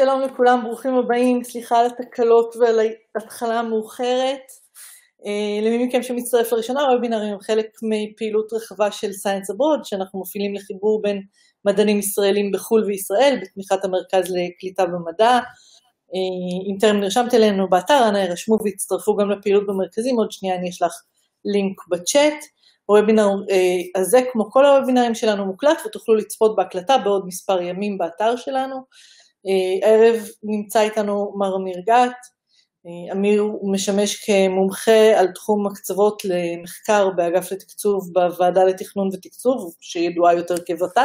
שלום לכולם, ברוכים הבאים, סליחה על התקלות ועל ההתחלה המאוחרת. אה, למי מכם שמצטרף לראשונה, וובינרים הם חלק מפעילות רחבה של Science Abroad, שאנחנו מפעילים לחיבור בין מדענים ישראלים בחו"ל וישראל, בתמיכת המרכז לקליטה במדע. אה, אם טרם נרשמת אלינו באתר, אנא ירשמו והצטרפו גם לפעילות במרכזים, עוד שנייה אני אשלח לינק בצ'אט. הוובינר אה, הזה, כמו כל הוובינרים שלנו, מוקלט ותוכלו לצפות בהקלטה בעוד מספר ימים באתר שלנו. הערב אה, נמצא איתנו מר אמיר גת, אה, אמיר משמש כמומחה על תחום הקצוות למחקר באגף לתקצוב בוועדה לתכנון ותקצוב, שידועה יותר כוות"ת,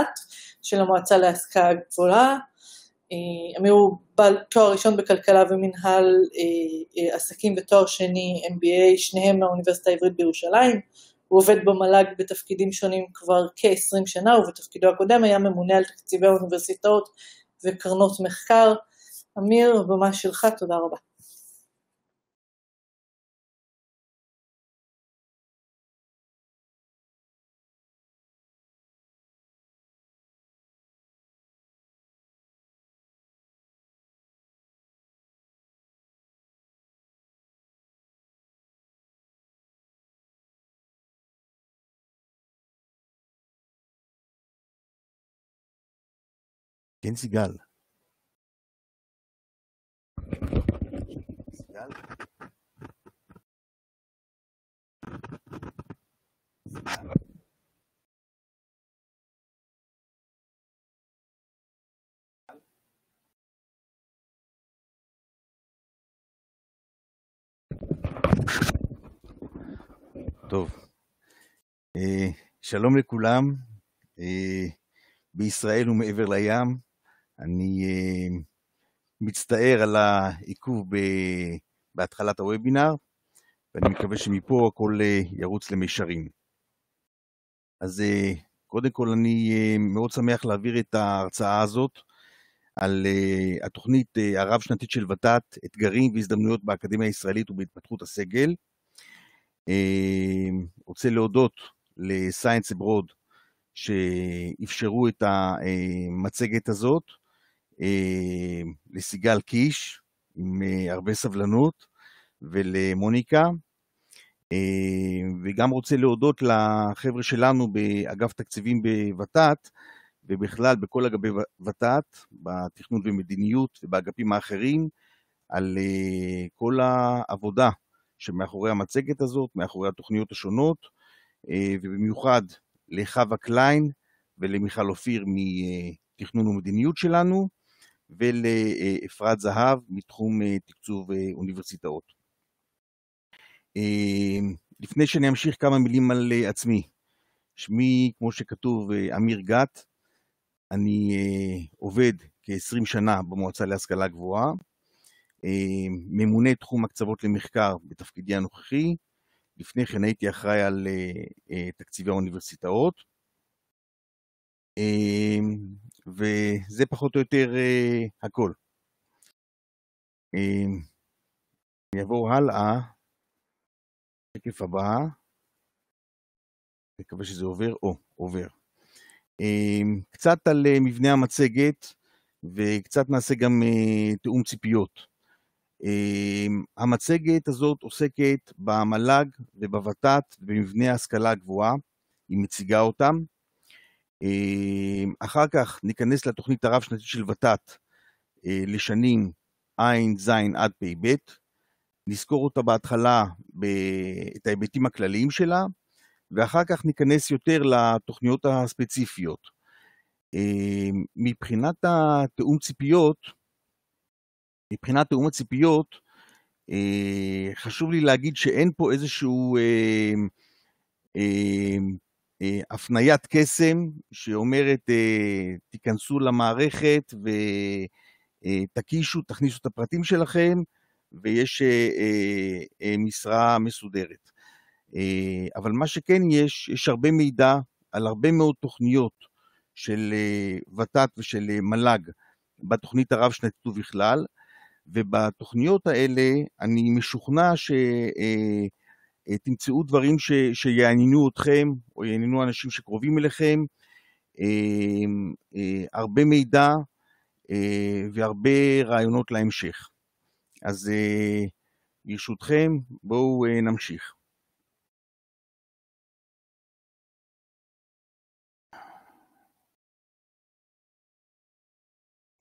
של המועצה להשכלה גבוהה. אה, אמיר הוא בעל תואר ראשון בכלכלה ומנהל עסקים ותואר שני MBA, שניהם מהאוניברסיטה העברית בירושלים. הוא עובד במל"ג בתפקידים שונים כבר כ-20 שנה, ובתפקידו הקודם היה ממונה על תקציבי האוניברסיטאות וקרנות מחקר. אמיר, במה שלך, תודה רבה. כן, סיגל. סיגל? טוב, אה, שלום לכולם, אה, בישראל ומעבר לים, אני אה, מצטער על העיכוב בהתחלת הוובינר, ואני מקווה שמפה הכל אה, ירוץ למישרים. אז אה, קודם כל אני מאוד שמח להעביר את ההרצאה הזאת על התוכנית הרב-שנתית של ות"ת, אתגרים והזדמנויות באקדמיה הישראלית ובהתפתחות הסגל. רוצה להודות לסיינס אברוד שאפשרו את המצגת הזאת. אה, לסיגל קיש, עם אה, הרבה סבלנות, ולמוניקה. אה, וגם רוצה להודות לחבר'ה שלנו באגף תקציבים בות"ת, ובכלל בכל אגבי ות"ת, בתכנון ומדיניות ובאגפים האחרים, על כל העבודה שמאחורי המצגת הזאת, מאחורי התוכניות השונות, ובמיוחד לחווה קליין ולמיכל אופיר מתכנון ומדיניות שלנו. ולאפרת זהב מתחום אה, תקצוב אה, אוניברסיטאות. אה, לפני שאני אמשיך כמה מילים על עצמי. שמי, כמו שכתוב, אמיר גת. אני עובד כ-20 שנה במועצה להשכלה גבוהה, ממונה תחום הקצוות למחקר בתפקידי הנוכחי. לפני כן הייתי אחראי על תקציבי האוניברסיטאות. אמ, וזה פחות או יותר אה, הכל. אמ, אעבור הלאה, שקף הבא, מקווה שזה עובר, או, עובר. אמ, קצת על אה, מבנה המצגת, וקצת נעשה גם אה, תיאום ציפיות. המצגת הזאת עוסקת במל"ג ובוות"ת, ובמבנה ההשכלה הגבוהה, היא מציגה אותם. אמ, אחר כך ניכנס לתוכנית הרב-שנתית של ות"ת אה, לשנים עין, זין עד פ"ב. נזכור אותה בהתחלה, את ההיבטים הכלליים שלה, ואחר כך ניכנס יותר לתוכניות הספציפיות. אמ, מבחינת התיאום ציפיות, מבחינת תיאום הציפיות, אה, חשוב לי להגיד שאין פה איזשהו אמ, אה, הפניית קסם שאומרת אה, תיכנסו למערכת ותקישו, אה, תכניסו את הפרטים שלכם ויש משרה מסודרת. אבל מה שכן יש, יש הרבה מידע על הרבה מאוד תוכניות של ות"ת ושל מל"ג בתוכנית הרב-שנתית ובכלל, ובתוכניות האלה אני משוכנע ש... אה, אה, תמצאו דברים ש, שיעניינו אתכם, או יעניינו אנשים שקרובים אליכם, אה, אה, הרבה מידע והרבה רעיונות להמשך. אז ברשותכם, בואו נמשיך.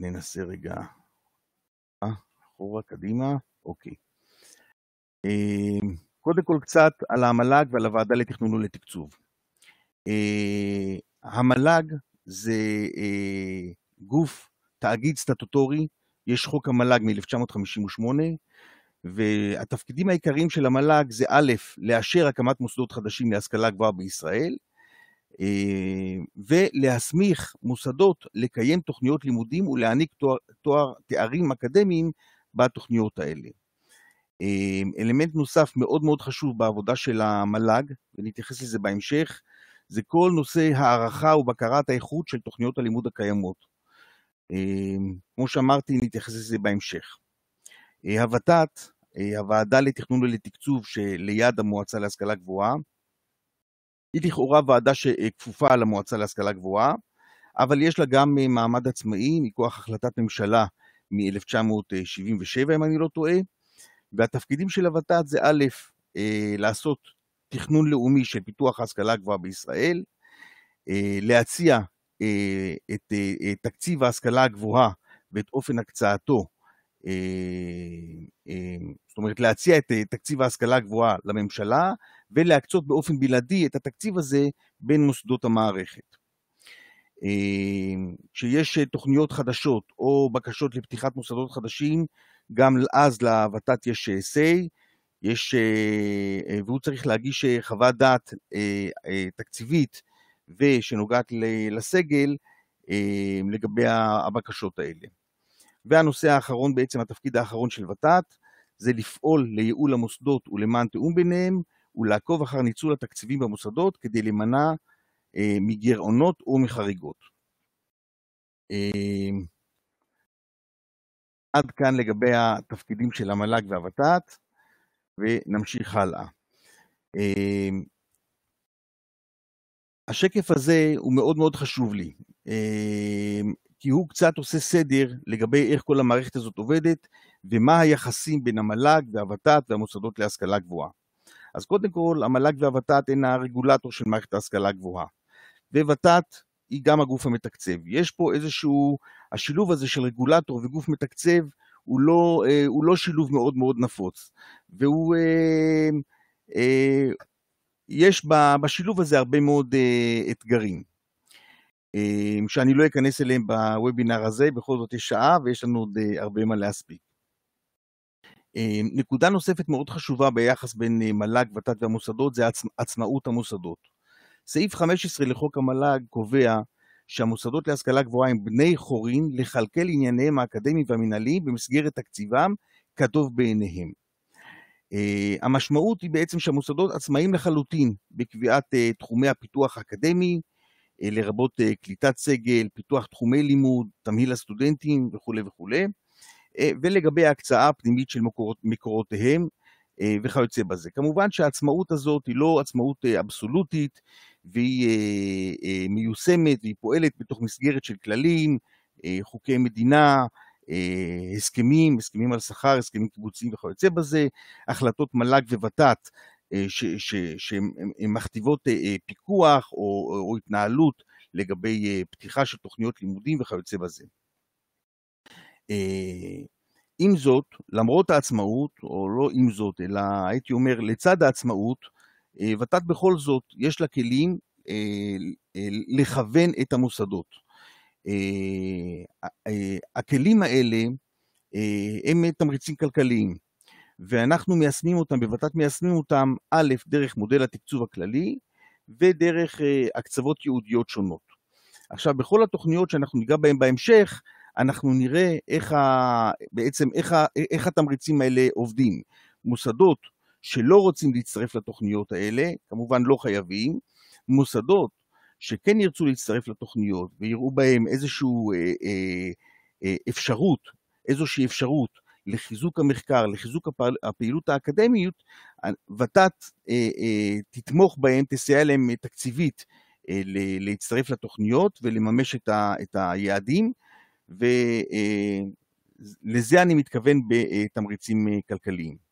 ננסה רגע אחורה, קדימה, אוקיי. קודם כל קצת על המל"ג ועל הוועדה לתכנון ולתקצוב. אה, המל"ג זה אה, גוף, תאגיד סטטוטורי, יש חוק המל"ג מ-1958, והתפקידים העיקריים של המל"ג זה א', לאשר הקמת מוסדות חדשים להשכלה גבוהה בישראל, אה, ולהסמיך מוסדות לקיים תוכניות לימודים ולהעניק תואר, תואר תארים אקדמיים בתוכניות האלה. אמ, אלמנט נוסף מאוד מאוד חשוב בעבודה של המל"ג, ונתייחס לזה בהמשך, זה כל נושא הערכה ובקרת האיכות של תוכניות הלימוד הקיימות. אמ, כמו שאמרתי, נתייחס לזה בהמשך. אה, הוות"ת, אה, הוועדה לתכנון ולתקצוב שליד המועצה להשכלה גבוהה, היא לכאורה ועדה שכפופה למועצה להשכלה גבוהה, אבל יש לה גם אה, מעמד עצמאי מכוח החלטת ממשלה מ-1977, אם אני לא טועה, והתפקידים של הוות"ת זה א', אה, לעשות תכנון לאומי של פיתוח ההשכלה הגבוהה בישראל, אה, להציע אה, את תקציב ההשכלה הגבוהה ואת אופן הקצאתו, זאת אומרת להציע את תקציב ההשכלה הגבוהה לממשלה ולהקצות באופן בלעדי את התקציב הזה בין מוסדות המערכת. כשיש תוכניות חדשות או בקשות לפתיחת מוסדות חדשים, גם אז לוות"ת יש סיי, יש, אה, אה, והוא צריך להגיש אה, חוות דעת תקציבית ושנוגעת לסגל לגבי הבקשות האלה. והנושא האחרון, בעצם התפקיד האחרון של ות"ת, זה לפעול לייעול המוסדות ולמען תיאום ביניהם, ולעקוב אחר ניצול התקציבים במוסדות כדי להימנע מגירעונות או מחריגות. עד כאן לגבי התפקידים של המל"ג והות"ת, ונמשיך הלאה. אמ, השקף הזה הוא מאוד מאוד חשוב לי, אמ, כי הוא קצת עושה סדר לגבי איך כל המערכת הזאת עובדת, ומה היחסים בין המל"ג והות"ת והמוסדות להשכלה גבוהה. אז קודם כל, המל"ג והות"ת הן הרגולטור של מערכת ההשכלה הגבוהה. וות"ת היא גם הגוף המתקצב. יש פה איזשהו, השילוב הזה של רגולטור וגוף מתקצב הוא לא, אה, הוא לא שילוב מאוד מאוד נפוץ. והוא, אה, אה, יש בשילוב הזה הרבה מאוד אה, אתגרים. אה, שאני לא אכנס אליהם בוובינר הזה, בכל זאת יש שעה ויש לנו עוד אה, הרבה מה להספיק. אה, נקודה נוספת מאוד חשובה ביחס בין אה, מל"ג, ות"ת והמוסדות זה עצמאות המוסדות. סעיף 15 לחוק המל"ג קובע שהמוסדות להשכלה גבוהה הם בני חורין לכלכל ענייניהם האקדמיים והמינהלי במסגרת תקציבם כטוב בעיניהם. Uh, המשמעות היא בעצם שהמוסדות עצמאים לחלוטין בקביעת uh, תחומי הפיתוח האקדמי, uh, לרבות uh, קליטת סגל, פיתוח תחומי לימוד, תמהיל הסטודנטים וכולי וכולי, uh, ולגבי ההקצאה הפנימית של מקורות, מקורותיהם uh, וכיוצא בזה. כמובן שהעצמאות הזאת היא לא עצמאות uh, אבסולוטית, והיא אה, אה, מיושמת והיא פועלת בתוך מסגרת של כללים, אה, חוקי מדינה, הסכמים, הסכמים על שכר, הסכמים קיבוציים וכיוצא בזה, החלטות מל"ג וות"ת שמכתיבות פיקוח או, או התנהלות לגבי פתיחה של תוכניות לימודים וכיוצא בזה. עם זאת, למרות העצמאות, או לא עם זאת, אלא הייתי אומר לצד העצמאות, אה, ות"ת בכל זאת, יש לה כלים אה, אה, לכוון את המוסדות. הכלים האלה הם תמריצים כלכליים, ואנחנו מיישמים אותם, בות"ת מיישמים אותם, א', דרך מודל התקצוב הכללי, ודרך הקצוות ייעודיות שונות. עכשיו, בכל התוכניות שאנחנו ניגע בהן בהמשך, אנחנו נראה איך ה... בעצם איך, ה... איך התמריצים האלה עובדים. מוסדות שלא רוצים להצטרף לתוכניות האלה, כמובן לא חייבים, מוסדות שכן ירצו להצטרף לתוכניות ויראו בהם איזושהי אה, אה, אה, אפשרות, איזושהי אפשרות לחיזוק המחקר, לחיזוק הפעילות האקדמית, ות"ת תתמוך בהם, תסייע להם תקציבית להצטרף לתוכניות ולממש את, ה, את היעדים, ולזה אני מתכוון בתמריצים כלכליים.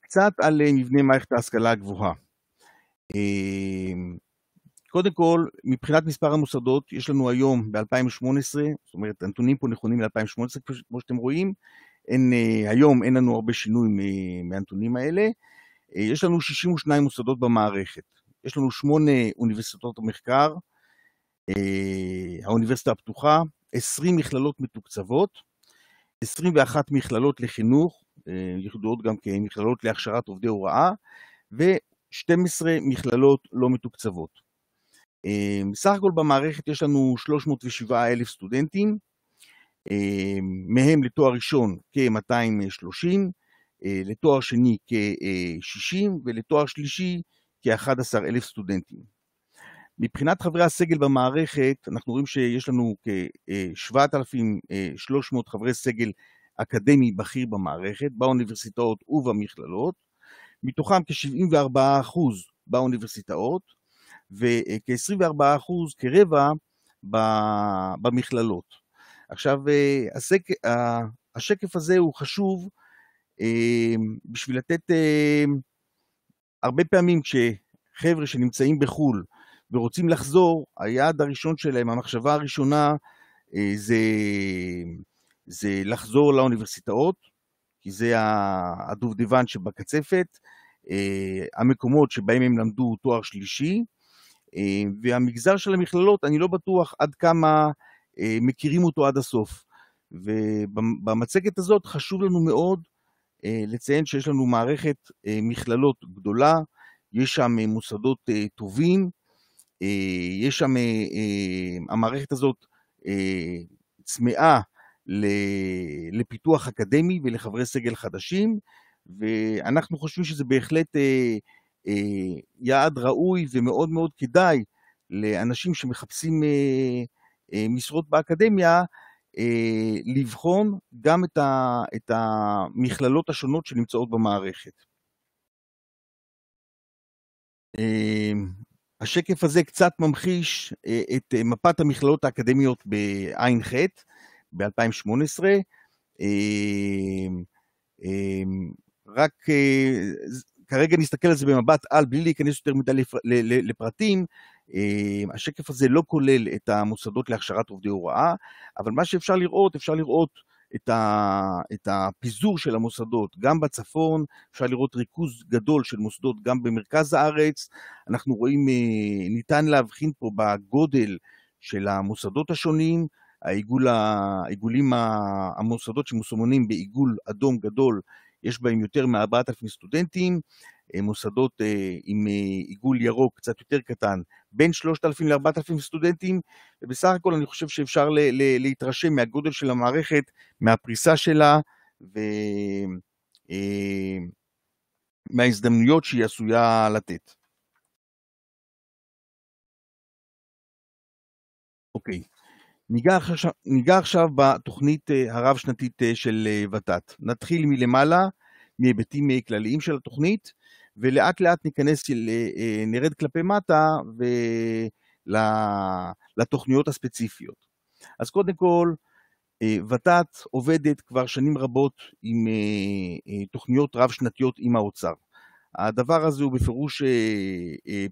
קצת על אה, מבנה מערכת ההשכלה הגבוהה. אמ, קודם כל, מבחינת מספר המוסדות, יש לנו היום ב-2018, זאת אומרת, הנתונים פה נכונים ל-2018, כמו שאתם רואים, אין, אה, היום אין לנו הרבה שינוי מהנתונים האלה. אה, יש לנו 62 מוסדות במערכת. יש לנו שמונה אוניברסיטאות המחקר, האוניברסיטה הפתוחה, 20 מכללות מתוקצבות, 21 מכללות לחינוך, אה, יחידות גם כמכללות כן, להכשרת עובדי הוראה, ו-12 מכללות לא מתוקצבות. אה, סך הכל במערכת יש לנו 307 אלף סטודנטים, אה, מהם לתואר ראשון כ-230, לתואר שני כ-60 ולתואר שלישי כ-11 אלף סטודנטים. מבחינת חברי הסגל במערכת, אנחנו רואים שיש לנו כ-7,300 חברי סגל אקדמי בכיר במערכת, באוניברסיטאות ובמכללות, מתוכם כ-74% באוניברסיטאות וכ-24%, כרבע, במכללות. עכשיו, אה, הסק, השקף הזה הוא חשוב אה, בשביל לתת, אה, הרבה פעמים כשחבר'ה שנמצאים בחו"ל ורוצים לחזור, היעד הראשון שלהם, המחשבה הראשונה, זה זה לחזור לאוניברסיטאות, כי זה הדובדבן שבקצפת, אה, המקומות שבהם הם למדו תואר שלישי, אה, והמגזר של המכללות, אני לא בטוח עד כמה אה, מכירים אותו עד הסוף. ובמצגת הזאת חשוב לנו מאוד לציין שיש לנו מערכת מכללות גדולה, יש שם מוסדות טובים, יש שם, המערכת הזאת צמאה לפיתוח אקדמי ולחברי סגל חדשים, ואנחנו חושבים שזה בהחלט אה, אה, יעד ראוי ומאוד מאוד כדאי לאנשים שמחפשים אה, אה, משרות באקדמיה, אה, לבחון גם את, ה, את המכללות השונות שנמצאות במערכת. אה, השקף הזה קצת ממחיש אה, את אה, מפת המכללות האקדמיות בע"ח. ב-2018. אמ, אמ, רק אה, כרגע נסתכל על זה במבט על, בלי להיכנס יותר מדי לפרטים. אמ, השקף הזה לא כולל את המוסדות להכשרת עובדי הוראה, אבל מה שאפשר לראות, אפשר לראות את, הפיזור של המוסדות, גם בצפון, אפשר לראות ריכוז גדול של מוסדות גם במרכז הארץ. אנחנו רואים, אה, ניתן להבחין פה בגודל של המוסדות השונים, העיגול, העיגולים, המוסדות שמסומנים בעיגול אדום גדול, יש בהם יותר מ-4,000 סטודנטים, אה, מוסדות אה, עם אה, עיגול ירוק קצת יותר קטן, בין 3,000 ל-4,000 סטודנטים, ובסך הכל אני חושב שאפשר להתרשם מהגודל של המערכת, מהפריסה שלה, ו... מההזדמנויות שהיא עשויה לתת. אוקיי, okay. ניגע עכשיו, ניגע עכשיו בתוכנית אה, הרב-שנתית אה, של אה, ות"ת. נתחיל מלמעלה, מהיבטים כלליים של התוכנית, ולאט לאט ניכנס, נרד כלפי מטה ולתוכניות הספציפיות. אז קודם כל, ות"ת עובדת כבר שנים רבות עם תוכניות רב-שנתיות עם האוצר. הדבר הזה הוא בפירוש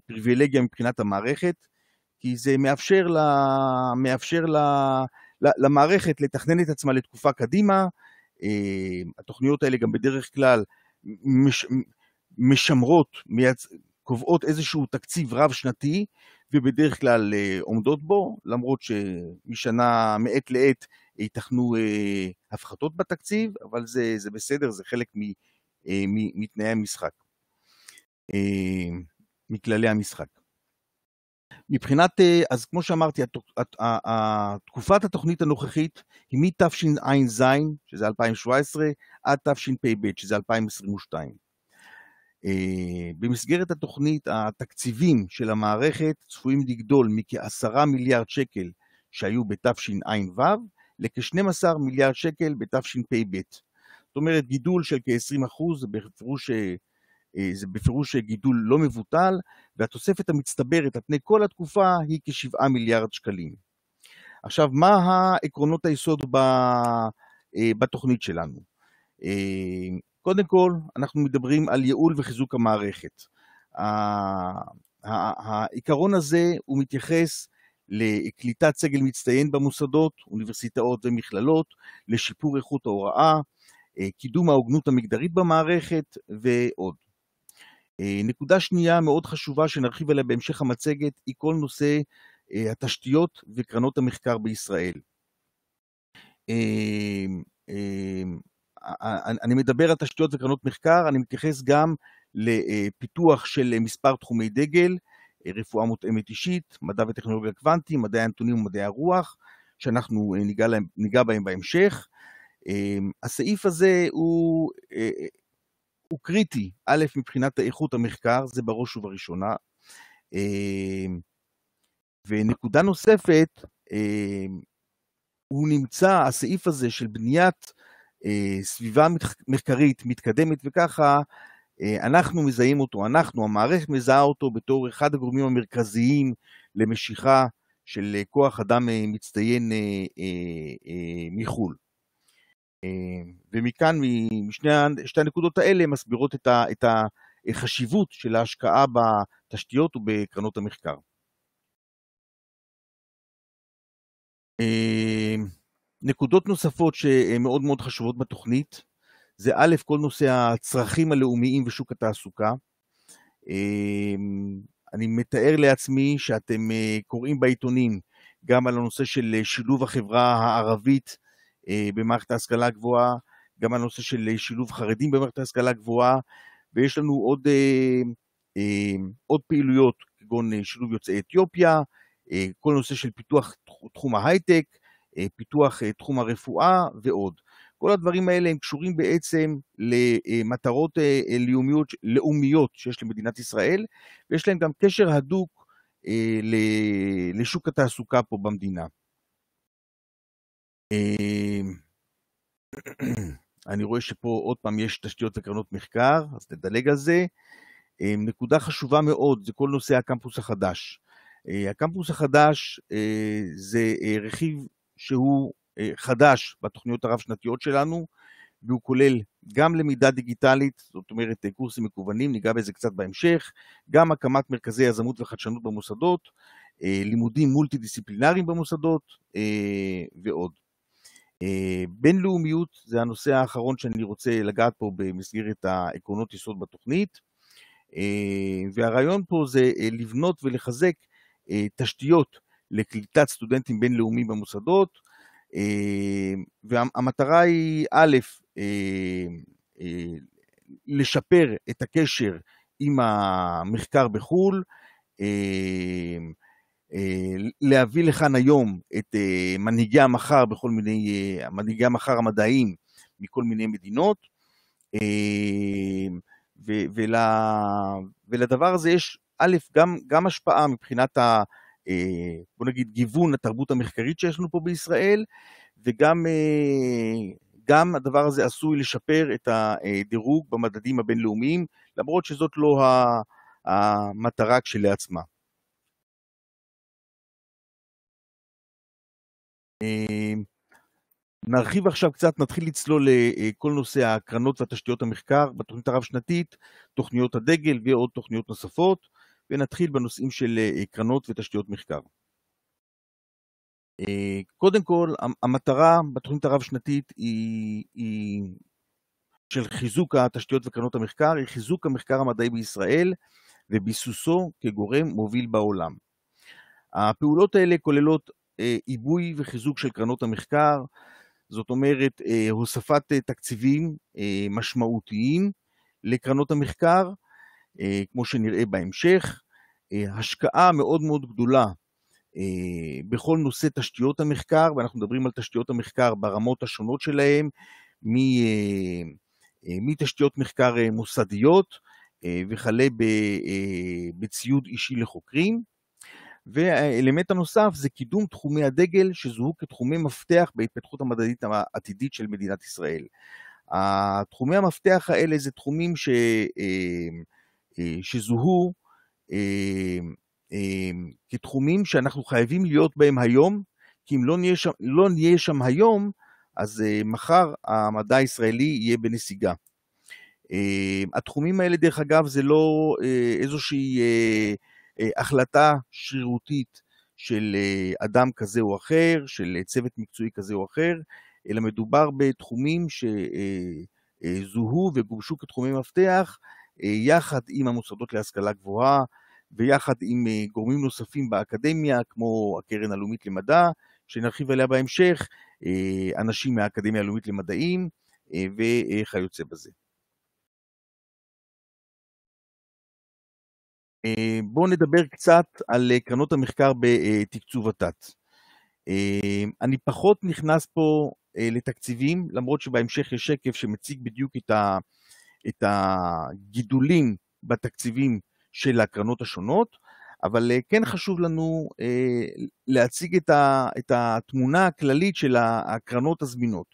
פריבילגיה מבחינת המערכת. כי זה מאפשר, לה, מאפשר לה, לה, למערכת לתכנן את עצמה לתקופה קדימה. אה, התוכניות האלה גם בדרך כלל מש, משמרות, מייצ... קובעות איזשהו תקציב רב-שנתי, ובדרך כלל אה, עומדות בו, למרות שמשנה, מעת לעת, ייתכנו אה, הפחתות בתקציב, אבל זה, זה בסדר, זה חלק מ, אה, מ, מתנאי המשחק, אה, מכללי המשחק. מבחינת, אה, אז כמו שאמרתי, תקופת התוכנית הנוכחית היא מתשע"ז, שזה 2017, עד תשפ"ב, שזה 2022. אה, במסגרת התוכנית, התקציבים של המערכת צפויים לגדול מכ-10 מיליארד שקל שהיו בתשע"ו לכ-12 מיליארד שקל בתשפ"ב. זאת אומרת, גידול של כ-20 אחוז, זה בפירוש אה, אה, זה בפירוש גידול לא מבוטל, והתוספת המצטברת על פני כל התקופה היא כ-7 מיליארד שקלים. עכשיו, מה העקרונות היסוד ב, אה, בתוכנית שלנו? אה, קודם כל, אנחנו מדברים על ייעול וחיזוק המערכת. העיקרון הזה הוא מתייחס לקליטת סגל מצטיין במוסדות, אוניברסיטאות ומכללות, לשיפור איכות ההוראה, קידום ההוגנות המגדרית במערכת ועוד. אה, נקודה שנייה מאוד חשובה שנרחיב עליה בהמשך המצגת היא כל נושא אה, התשתיות וקרנות המחקר בישראל. אמ, אמ, אני מדבר על תשתיות וקרנות מחקר, אני מתייחס גם לפיתוח אה, של מספר תחומי דגל, רפואה מותאמת אישית, מדע וטכנולוגיה קוונטיים, מדעי הנתונים ומדעי הרוח, שאנחנו ניגע, להם, ניגע בהם בהמשך. אמ, הסעיף הזה הוא הוא קריטי, א', מבחינת איכות המחקר, זה בראש ובראשונה. אמ, ונקודה נוספת, אמ, הוא נמצא, הסעיף הזה של בניית אה, סביבה מחקרית מתקדמת וככה, אה, אנחנו מזהים אותו, אנחנו, המערכת מזהה אותו בתור אחד הגורמים המרכזיים למשיכה של אה, כוח אדם מצטיין מחו"ל. אה, ומכאן, שתי הנקודות האלה, מסבירות את, ה, את החשיבות של ההשקעה בתשתיות ובקרנות המחקר. אה, נקודות נוספות שמאוד מאוד חשובות בתוכנית, זה א', כל נושא הצרכים הלאומיים ושוק התעסוקה. אה, אני מתאר לעצמי שאתם קוראים בעיתונים גם על הנושא של שילוב החברה הערבית אה, במערכת ההשכלה הגבוהה, גם הנושא של אה, שילוב חרדים במערכת ההשכלה הגבוהה, ויש לנו עוד, אה, עוד פעילויות כגון שילוב יוצאי אתיופיה, כל נושא של פיתוח תחום ההייטק, פיתוח תחום הרפואה ועוד. כל הדברים האלה הם קשורים בעצם למטרות לאומיות, לאומיות שיש למדינת ישראל, ויש להם גם קשר הדוק לשוק התעסוקה פה במדינה. אמ, אני רואה שפה עוד פעם יש תשתיות וקרנות מחקר, אז נדלג על זה. אמ, נקודה חשובה מאוד זה כל נושא הקמפוס החדש. אה, הקמפוס החדש אה, זה אה, רכיב שהוא חדש בתוכניות הרב-שנתיות שלנו, והוא כולל גם למידה דיגיטלית, זאת אומרת קורסים מקוונים, ניגע בזה קצת בהמשך, גם הקמת מרכזי יזמות וחדשנות במוסדות, לימודים מולטי-דיסציפלינריים במוסדות ועוד. אה, בינלאומיות זה הנושא האחרון שאני רוצה לגעת פה במסגרת העקרונות יסוד בתוכנית, אה, והרעיון פה זה אה, לבנות ולחזק תשתיות לקליטת סטודנטים בינלאומיים במוסדות, והמטרה היא א', לשפר את הקשר עם המחקר בחו"ל, אה, להביא לכאן היום את אה, מנהיגי המחר בכל מיני, אה, מנהיגי המחר המדעיים מכל מיני מדינות, ול, ולדבר הזה יש, א', גם, גם השפעה מבחינת ה... בוא נגיד גיוון התרבות המחקרית שיש לנו פה בישראל, וגם גם הדבר הזה עשוי לשפר את הדירוג במדדים הבינלאומיים, למרות שזאת לא המטרה כשלעצמה. אמ, נרחיב עכשיו קצת, נתחיל לצלול לכל אה, אה, נושא הקרנות והתשתיות המחקר בתוכנית הרב-שנתית, תוכניות הדגל ועוד תוכניות נוספות, ונתחיל בנושאים של אה, קרנות ותשתיות מחקר. קודם כל, המטרה בתוכנית הרב-שנתית היא, היא של חיזוק התשתיות וקרנות המחקר, היא חיזוק המחקר המדעי בישראל וביסוסו כגורם מוביל בעולם. הפעולות האלה כוללות אה, עיבוי וחיזוק של קרנות המחקר, זאת אומרת אה, הוספת אה, תקציבים משמעותיים לקרנות המחקר, כמו שנראה בהמשך, השקעה מאוד מאוד גדולה בכל נושא תשתיות המחקר, ואנחנו מדברים על תשתיות המחקר ברמות השונות שלהם, מתשתיות מחקר מוסדיות וכלה בציוד אישי לחוקרים. והאלמנט הנוסף זה קידום תחומי הדגל שזוהו כתחומי מפתח בהתפתחות המדעית העתידית של מדינת ישראל. תחומי המפתח האלה זה תחומים ש, אה, אה, שזוהו אה, כתחומים שאנחנו חייבים להיות בהם היום, כי אם לא נהיה שם, לא נהיה שם היום, אז מחר המדע הישראלי יהיה בנסיגה. התחומים האלה, דרך אגב, זה לא איזושהי אה, החלטה שרירותית של אה, אדם כזה או אחר, של אה, צוות מקצועי כזה או אחר, אלא מדובר בתחומים שזוהו וגובשו כתחומי מפתח יחד עם המוסדות להשכלה גבוהה ויחד עם גורמים נוספים באקדמיה, כמו הקרן הלאומית למדע, שנרחיב עליה בהמשך, אנשים מהאקדמיה הלאומית למדעים וכיוצא בזה. אה, בואו נדבר קצת על אה, קרנות המחקר בתקצוב אה, ות"ת. אני פחות נכנס פה לתקציבים, למרות שבהמשך יש שקף שמציג בדיוק את, ה, את הגידולים בתקציבים של הקרנות השונות, אבל כן חשוב לנו להציג את, ה, את התמונה הכללית של הקרנות הזמינות.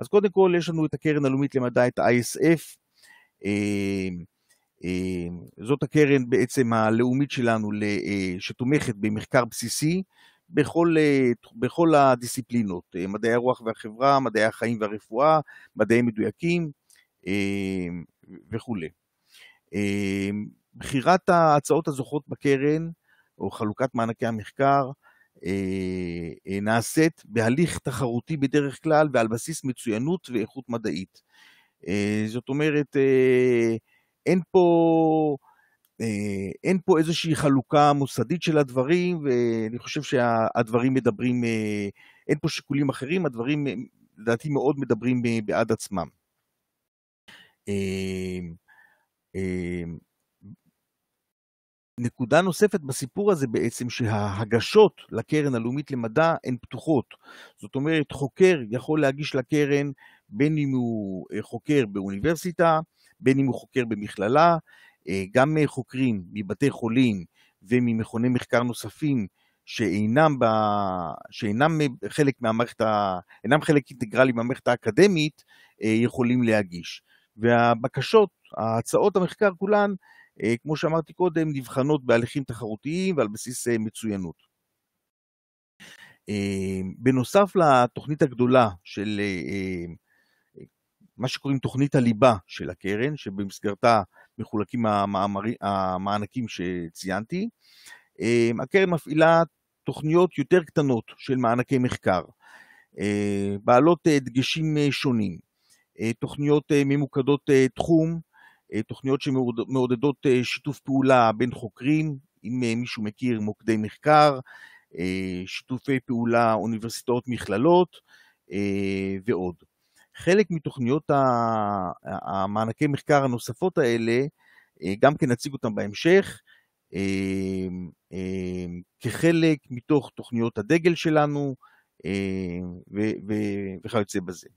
אז קודם כל יש לנו את הקרן הלאומית למדע, את ה-ISF, אה, זאת הקרן בעצם הלאומית שלנו אה, שתומכת במחקר בסיסי בכל, אה, בכל הדיסציפלינות, מדעי הרוח והחברה, מדעי החיים והרפואה, מדעים מדויקים וכולי. בחירת ההצעות הזוכות בקרן, או חלוקת מענקי המחקר, נעשית בהליך תחרותי בדרך כלל ועל בסיס מצוינות ואיכות מדעית. זאת אומרת, אין פה, אה, אין פה איזושהי חלוקה מוסדית של הדברים, ואני חושב שהדברים מדברים, אה, אין פה שיקולים אחרים, הדברים אה, לדעתי מאוד מדברים בעד עצמם. נקודה נוספת בסיפור הזה בעצם, שההגשות לקרן הלאומית למדע הן פתוחות. זאת אומרת, חוקר יכול להגיש לקרן, בין אם הוא חוקר באוניברסיטה, בין אם הוא חוקר במכללה, אה, גם חוקרים מבתי חולים וממכוני מחקר נוספים שאינם, ב... שאינם אה, חלק מהמערכת, ה... אינם חלק אינטגרלי מהמערכת האקדמית, אה, יכולים להגיש. והבקשות, ההצעות המחקר כולן, כמו שאמרתי קודם, נבחנות בהליכים תחרותיים ועל בסיס מצוינות. בנוסף לתוכנית הגדולה של מה שקוראים תוכנית הליבה של הקרן, שבמסגרתה מחולקים המאמרי, המענקים שציינתי. אמ, הקרן מפעילה תוכניות יותר קטנות של מענקי מחקר, אה, בעלות אה, דגשים אה, שונים, תוכניות ממוקדות תחום, תוכניות שמעודדות שיתוף פעולה בין חוקרים, אם מישהו מכיר מוקדי מחקר, שיתופי פעולה אוניברסיטאות מכללות ועוד. חלק מתוכניות המענקי מחקר הנוספות האלה, אה, גם כן נציג אותם בהמשך, אה, אה, כחלק מתוך תוכניות הדגל שלנו וכיוצא בזה.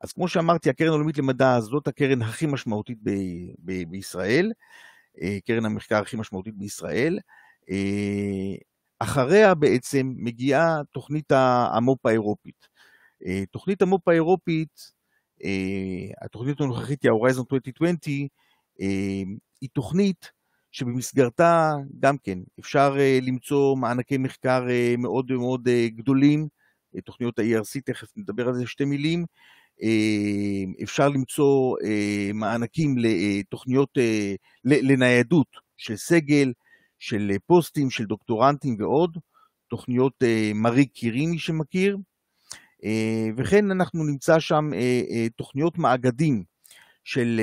אז כמו שאמרתי, הקרן העולמית למדע זאת הקרן הכי משמעותית ב- ב- בישראל, קרן המחקר הכי משמעותית בישראל. אחריה בעצם מגיעה תוכנית המו"פ האירופית. אה, תוכנית המו"פ האירופית, אה, התוכנית הנוכחית היא ה-Horizon 2020, אה, היא תוכנית שבמסגרתה גם כן אפשר למצוא מענקי מחקר מאוד מאוד גדולים, תוכניות ה-ERC, תכף נדבר על זה שתי מילים, אפשר למצוא מענקים לתוכניות, לניידות של סגל, של פוסטים, של דוקטורנטים ועוד, תוכניות מרי קירי, מי שמכיר, אה, וכן אנחנו נמצא שם אה, אה, תוכניות מאגדים של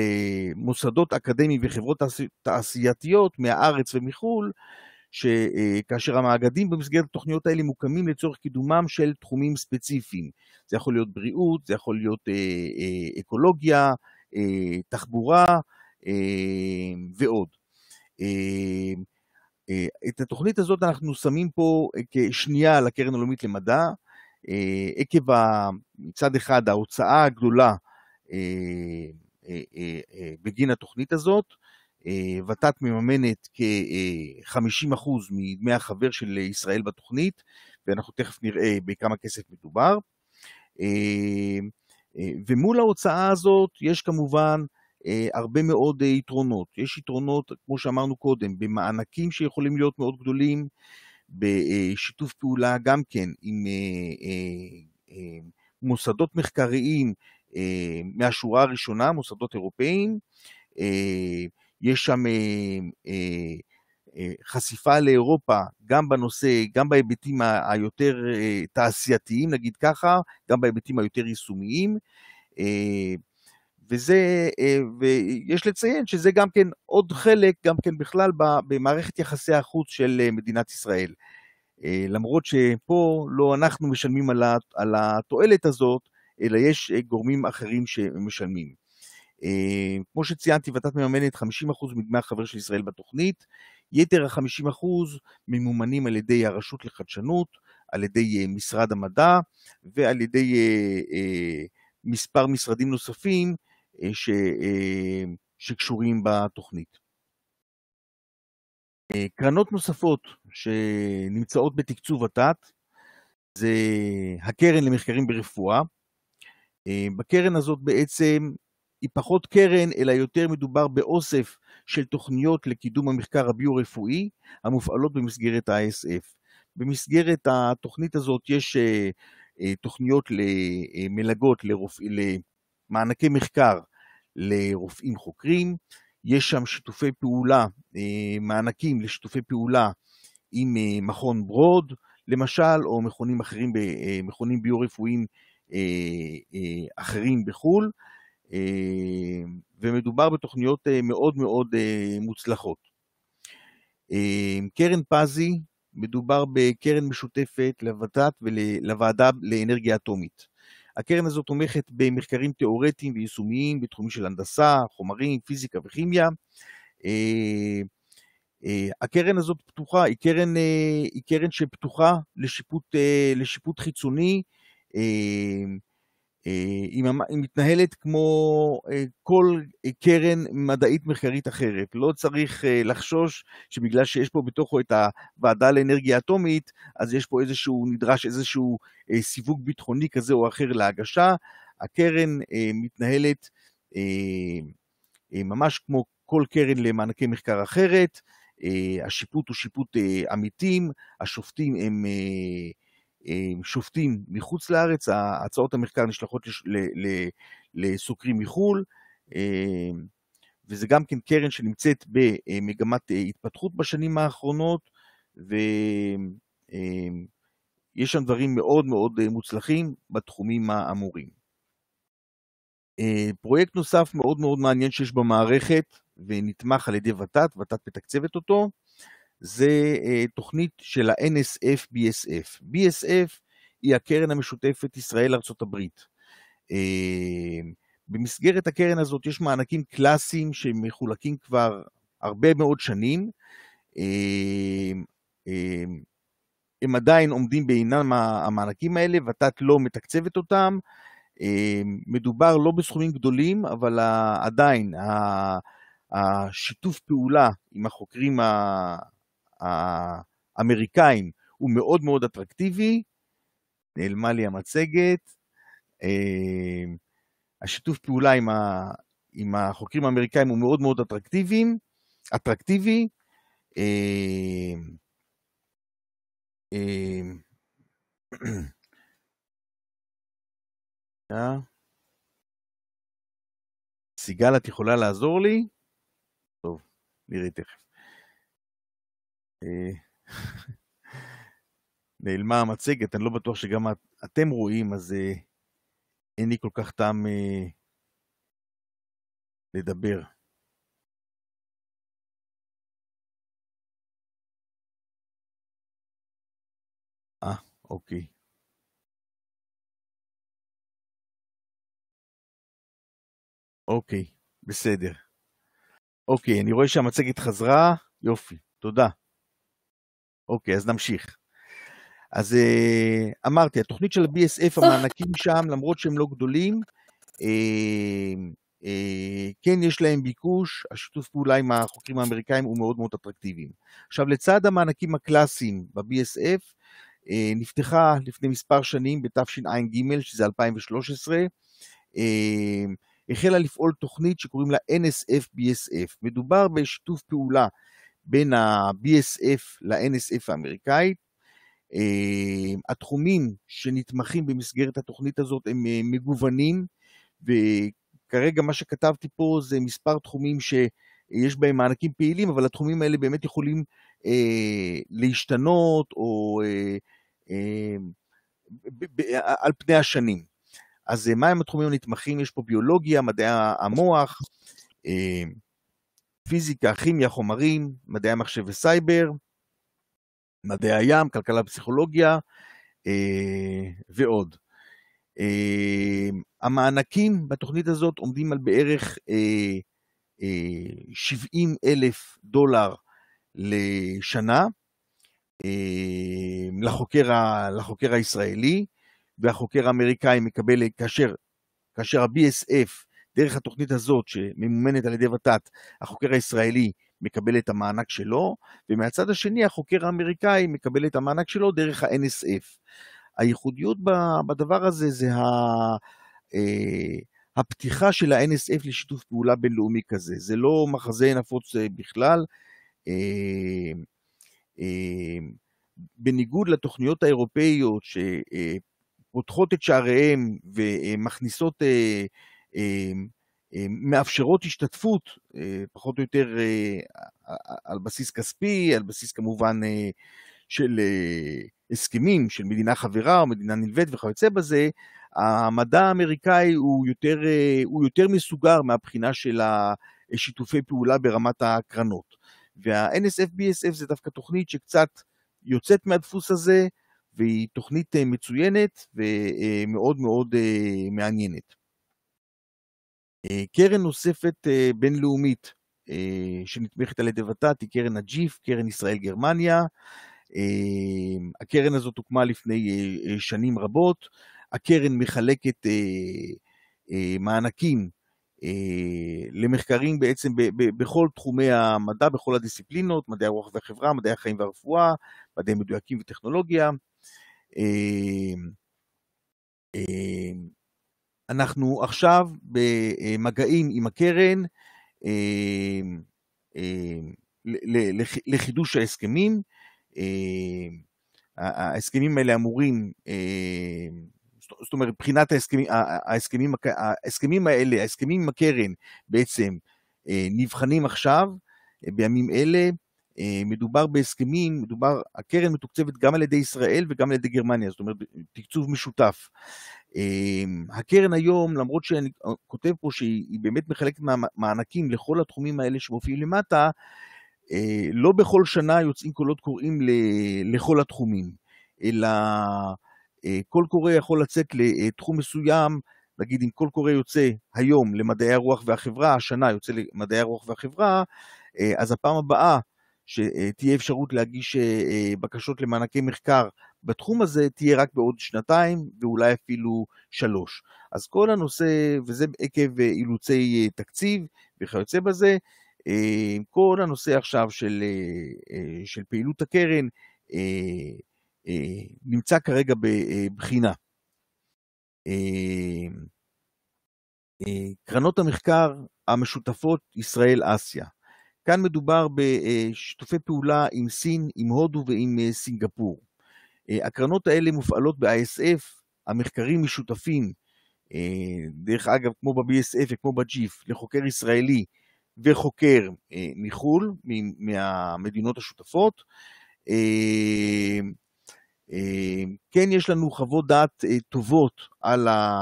מוסדות אקדמיים וחברות תעשייתיות מהארץ ומחו"ל, שכאשר המאגדים במסגרת התוכניות האלה מוקמים לצורך קידומם של תחומים ספציפיים. זה יכול להיות בריאות, זה יכול להיות אקולוגיה, תחבורה ועוד. את התוכנית הזאת אנחנו שמים פה כשנייה על הקרן הלאומית למדע, אה, עקב מצד אחד ההוצאה הגדולה אה, אה, בגין התוכנית הזאת, ות"ת מממנת כ-50% מדמי החבר של ישראל בתוכנית, ואנחנו תכף נראה בכמה כסף מדובר. ומול ההוצאה הזאת יש כמובן הרבה מאוד יתרונות. יש יתרונות, כמו שאמרנו קודם, במענקים שיכולים להיות מאוד גדולים, בשיתוף פעולה גם כן עם אה, אה, אה, מוסדות מחקריים מהשורה הראשונה, מוסדות אירופאיים. יש שם חשיפה לאירופה, גם בנושא, גם בהיבטים היותר תעשייתיים, נגיד ככה, גם בהיבטים היותר יישומיים. וזה, אה, ויש לציין שזה גם כן עוד חלק, גם כן בכלל במערכת יחסי החוץ של אה, מדינת ישראל. אה, למרות שפה לא אנחנו משלמים על התועלת הזאת, אלא יש גורמים אחרים שמשלמים. כמו שציינתי, ות"ת מממנת 50% מדמי החבר של ישראל בתוכנית, יתר ה-50% ממומנים על ידי הרשות לחדשנות, על ידי משרד המדע ועל ידי מספר משרדים נוספים אה, ש, אה, שקשורים בתוכנית. אה, קרנות נוספות שנמצאות בתקצוב ות"ת זה הקרן למחקרים ברפואה. בקרן הזאת בעצם היא פחות קרן, אלא יותר מדובר באוסף של תוכניות לקידום המחקר הביו-רפואי המופעלות במסגרת ה-ISF. במסגרת התוכנית הזאת יש תוכניות למלגות לרופא, מענקי מחקר לרופאים חוקרים, יש שם שיתופי פעולה, אה, מענקים לשיתופי פעולה עם אה, מכון ברוד, למשל, או מכונים אחרים, אה, מכונים ביו-רפואיים אחרים בחו"ל, ומדובר בתוכניות מאוד מאוד מוצלחות. קרן פזי, מדובר בקרן משותפת לוות"ת ולוועדה לאנרגיה אטומית. הקרן הזו תומכת במחקרים תיאורטיים ויישומיים בתחומים של הנדסה, חומרים, פיזיקה וכימיה. אה, אה, הקרן הזאת פתוחה, היא קרן, אה, היא קרן שפתוחה לשיפוט, לשיפוט חיצוני. אה, היא, מתנהלת כמו אה, כל אה, קרן מדעית מחקרית אחרת. לא צריך לחשוש שבגלל שיש פה בתוכו את הוועדה לאנרגיה אטומית, אז יש פה איזשהו, נדרש איזשהו סיווג ביטחוני כזה או אחר להגשה. הקרן מתנהלת ממש כמו כל קרן למענקי מחקר אחרת. השיפוט הוא שיפוט עמיתים, השופטים הם אה, שופטים מחוץ לארץ, הצעות המחקר נשלחות לסוקרים מחו"ל, אה, וזה גם כן קרן שנמצאת במגמת אה, התפתחות בשנים האחרונות, ויש שם דברים מאוד מאוד מוצלחים בתחומים האמורים. פרויקט נוסף מאוד מאוד מעניין שיש במערכת ונתמך על ידי ות"ת, ות"ת מתקצבת אותו, זה אה, תוכנית של ה-NSF-BSF. BSF היא הקרן המשותפת ישראל-ארה"ב. אה, במסגרת הקרן הזאת יש מענקים קלאסיים שמחולקים כבר הרבה מאוד שנים. אה, הם עדיין עומדים בעינם המענקים האלה, ות"ת לא מתקצבת אותם. מדובר לא בסכומים גדולים, אבל עדיין השיתוף פעולה עם החוקרים האמריקאים הוא מאוד מאוד אטרקטיבי, נעלמה לי המצגת, אה, השיתוף פעולה עם, ה, עם החוקרים האמריקאים הוא מאוד מאוד אטרקטיבי. אטרקטיבי. אה, אה, סיגל, את יכולה לעזור לי? טוב, נראה תכף. אה, נעלמה המצגת, אני לא בטוח שגם את, אתם רואים, אז אה, אין לי כל כך טעם אה, לדבר. אה, אוקיי. אוקיי, בסדר. אוקיי, אני רואה שהמצגת חזרה, יופי, תודה. אוקיי, אז נמשיך. אז אה, אמרתי, התוכנית של ה-BSF, המענקים שם, למרות שהם לא גדולים, אה, אה, כן יש להם ביקוש, השיתוף פעולה עם החוקרים האמריקאים הוא מאוד מאוד אטרקטיבי. עכשיו, לצד המענקים הקלאסיים ב-BSF, נפתחה לפני מספר שנים, בתשע"ג, שזה 2013, החלה לפעול תוכנית שקוראים לה NSF-BSF. מדובר בשיתוף פעולה בין ה-BSF ל-NSF האמריקאית. אה, התחומים שנתמכים במסגרת התוכנית הזאת הם אה, מגוונים, וכרגע מה שכתבתי פה זה מספר תחומים שיש בהם מענקים פעילים, אבל התחומים האלה באמת יכולים אה, להשתנות או אה, אה, ב- ב- ב- על פני השנים. אז אה, מהם התחומים הנתמכים? יש פה ביולוגיה, מדעי המוח, אה, פיזיקה, כימיה, חומרים, מדעי המחשב וסייבר, מדעי הים, כלכלה, אה, ועוד. אה, המענקים בתוכנית הזאת עומדים על בערך 70 אה, אה, אלף דולר לשנה לחוקר, ה, לחוקר הישראלי, והחוקר האמריקאי מקבל, כאשר, כאשר ה-BSF דרך התוכנית הזאת, שממומנת על ידי ות"ת, החוקר הישראלי מקבל את המענק שלו, ומהצד השני החוקר האמריקאי מקבל את המענק שלו דרך ה-NSF. הייחודיות בדבר הזה זה ה... אה, הפתיחה של ה-NSF לשיתוף פעולה בינלאומי כזה. זה לא מחזה נפוץ אה, בכלל. אה, בניגוד לתוכניות האירופאיות שפותחות את שעריהן ומכניסות אמ, אמ, מאפשרות השתתפות, אה, פחות או יותר אה, על בסיס כספי, על בסיס כמובן אה, של הסכמים של מדינה חברה או מדינה נלווית וכיוצא בזה, המדע האמריקאי הוא יותר, הוא יותר מסוגר מהבחינה של השיתופי פעולה ברמת הקרנות. וה nsfbsf זה דווקא תוכנית שקצת יוצאת מהדפוס הזה, והיא תוכנית מצוינת ומאוד מאוד מעניינת. אה, קרן נוספת אה, בינלאומית אה, שנתמכת על ידי ות"ת היא קרן הג'יף, קרן ישראל-גרמניה. הקרן הזאת הוקמה לפני שנים רבות. הקרן מחלקת מענקים למחקרים בעצם בכל תחומי המדע, בכל הדיסציפלינות, מדעי הרוח והחברה, מדעי החיים והרפואה, מדעי מדויקים וטכנולוגיה. אנחנו עכשיו במגעים עם הקרן אה, אה, לחידוש ההסכמים. אה, ההסכמים האלה אמורים, זאת אומרת, מבחינת ההסכמים, ההסכמים, ההסכמים האלה, ההסכמים עם הקרן בעצם נבחנים עכשיו, בימים אלה. מדובר בהסכמים, מדובר, הקרן מתוקצבת גם על ידי ישראל וגם על ידי גרמניה, זאת אומרת, תקצוב משותף. אמ, הקרן היום, למרות שאני אה, כותב פה שהיא באמת מחלקת מענקים לכל התחומים האלה שמופיעים למטה, אה, לא בכל שנה יוצאים קולות קוראים לכל התחומים, אלא אה, קול קורא יכול לצאת לתחום מסוים, נגיד אם קול קורא יוצא היום למדעי הרוח והחברה, השנה יוצא למדעי הרוח והחברה, אז הפעם הבאה שתהיה אפשרות להגיש אה, אה, בקשות למענקי מחקר בתחום הזה תהיה רק בעוד שנתיים ואולי אפילו שלוש. אז כל הנושא, וזה עקב אה, אילוצי תקציב וכיוצא בזה, כל הנושא עכשיו של, של פעילות הקרן נמצא כרגע בבחינה. קרנות המחקר המשותפות ישראל-אסיה. כאן מדובר בשיתופי אה, פעולה עם סין, עם הודו ועם אה, סינגפור. אה, הקרנות האלה מופעלות ב-ISF, המחקרים משותפים, דרך אגב, כמו ב-BSF וכמו ב-GIF, לחוקר ישראלי וחוקר מחו"ל, מהמדינות השותפות. כן, יש לנו חוות דעת טובות על, ה...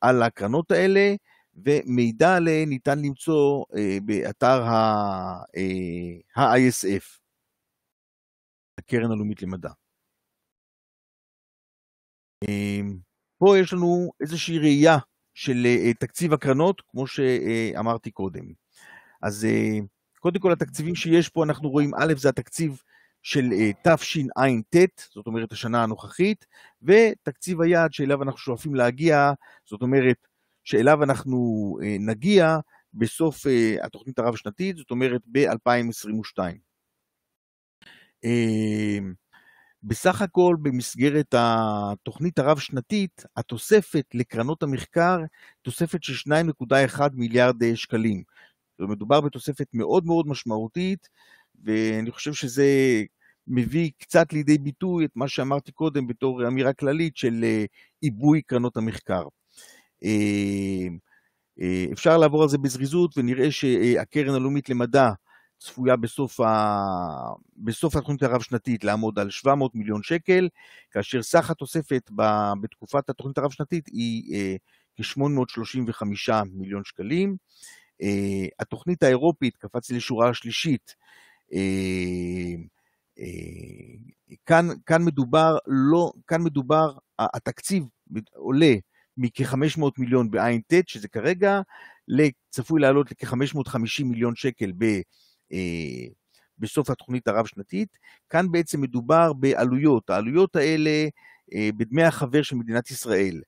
על הקרנות האלה. ומידע עליהן ניתן למצוא אה, באתר אה, ה-ISF, הקרן הלאומית למדע. אה, פה יש לנו איזושהי ראייה של אה, תקציב הקרנות, כמו שאמרתי קודם. אז אה, קודם כל התקציבים שיש פה, אנחנו רואים, א', זה התקציב של אה, תשע"ט, זאת אומרת השנה הנוכחית, ותקציב היעד שאליו אנחנו שואפים להגיע, זאת אומרת שאליו אנחנו אה, נגיע בסוף אה, התוכנית הרב-שנתית, זאת אומרת ב-2022. אמ, בסך הכל, במסגרת התוכנית הרב-שנתית, התוספת לקרנות המחקר, תוספת של 2.1 מיליארד אה, שקלים. מדובר בתוספת מאוד מאוד משמעותית, ואני חושב שזה מביא קצת לידי ביטוי את מה שאמרתי קודם בתור אמירה כללית של עיבוי קרנות המחקר. אה, אה, אפשר לעבור על זה בזריזות, ונראה שהקרן הלאומית למדע צפויה בסוף, ה... בסוף התוכנית הרב-שנתית לעמוד על 700 מיליון שקל, כאשר סך התוספת ב... בתקופת התוכנית הרב-שנתית היא אה, כ-835 מיליון שקלים. אה, התוכנית האירופית, קפצתי לשורה השלישית, אה, אה, כאן, כאן מדובר, לא, כאן מדובר, התקציב עולה מכ-500 מיליון בע"ט, שזה כרגע, צפוי לעלות לכ-550 מיליון שקל ב... אה, בסוף התוכנית הרב-שנתית. כאן בעצם מדובר בעלויות. העלויות האלה אה, בדמי החבר של מדינת ישראל,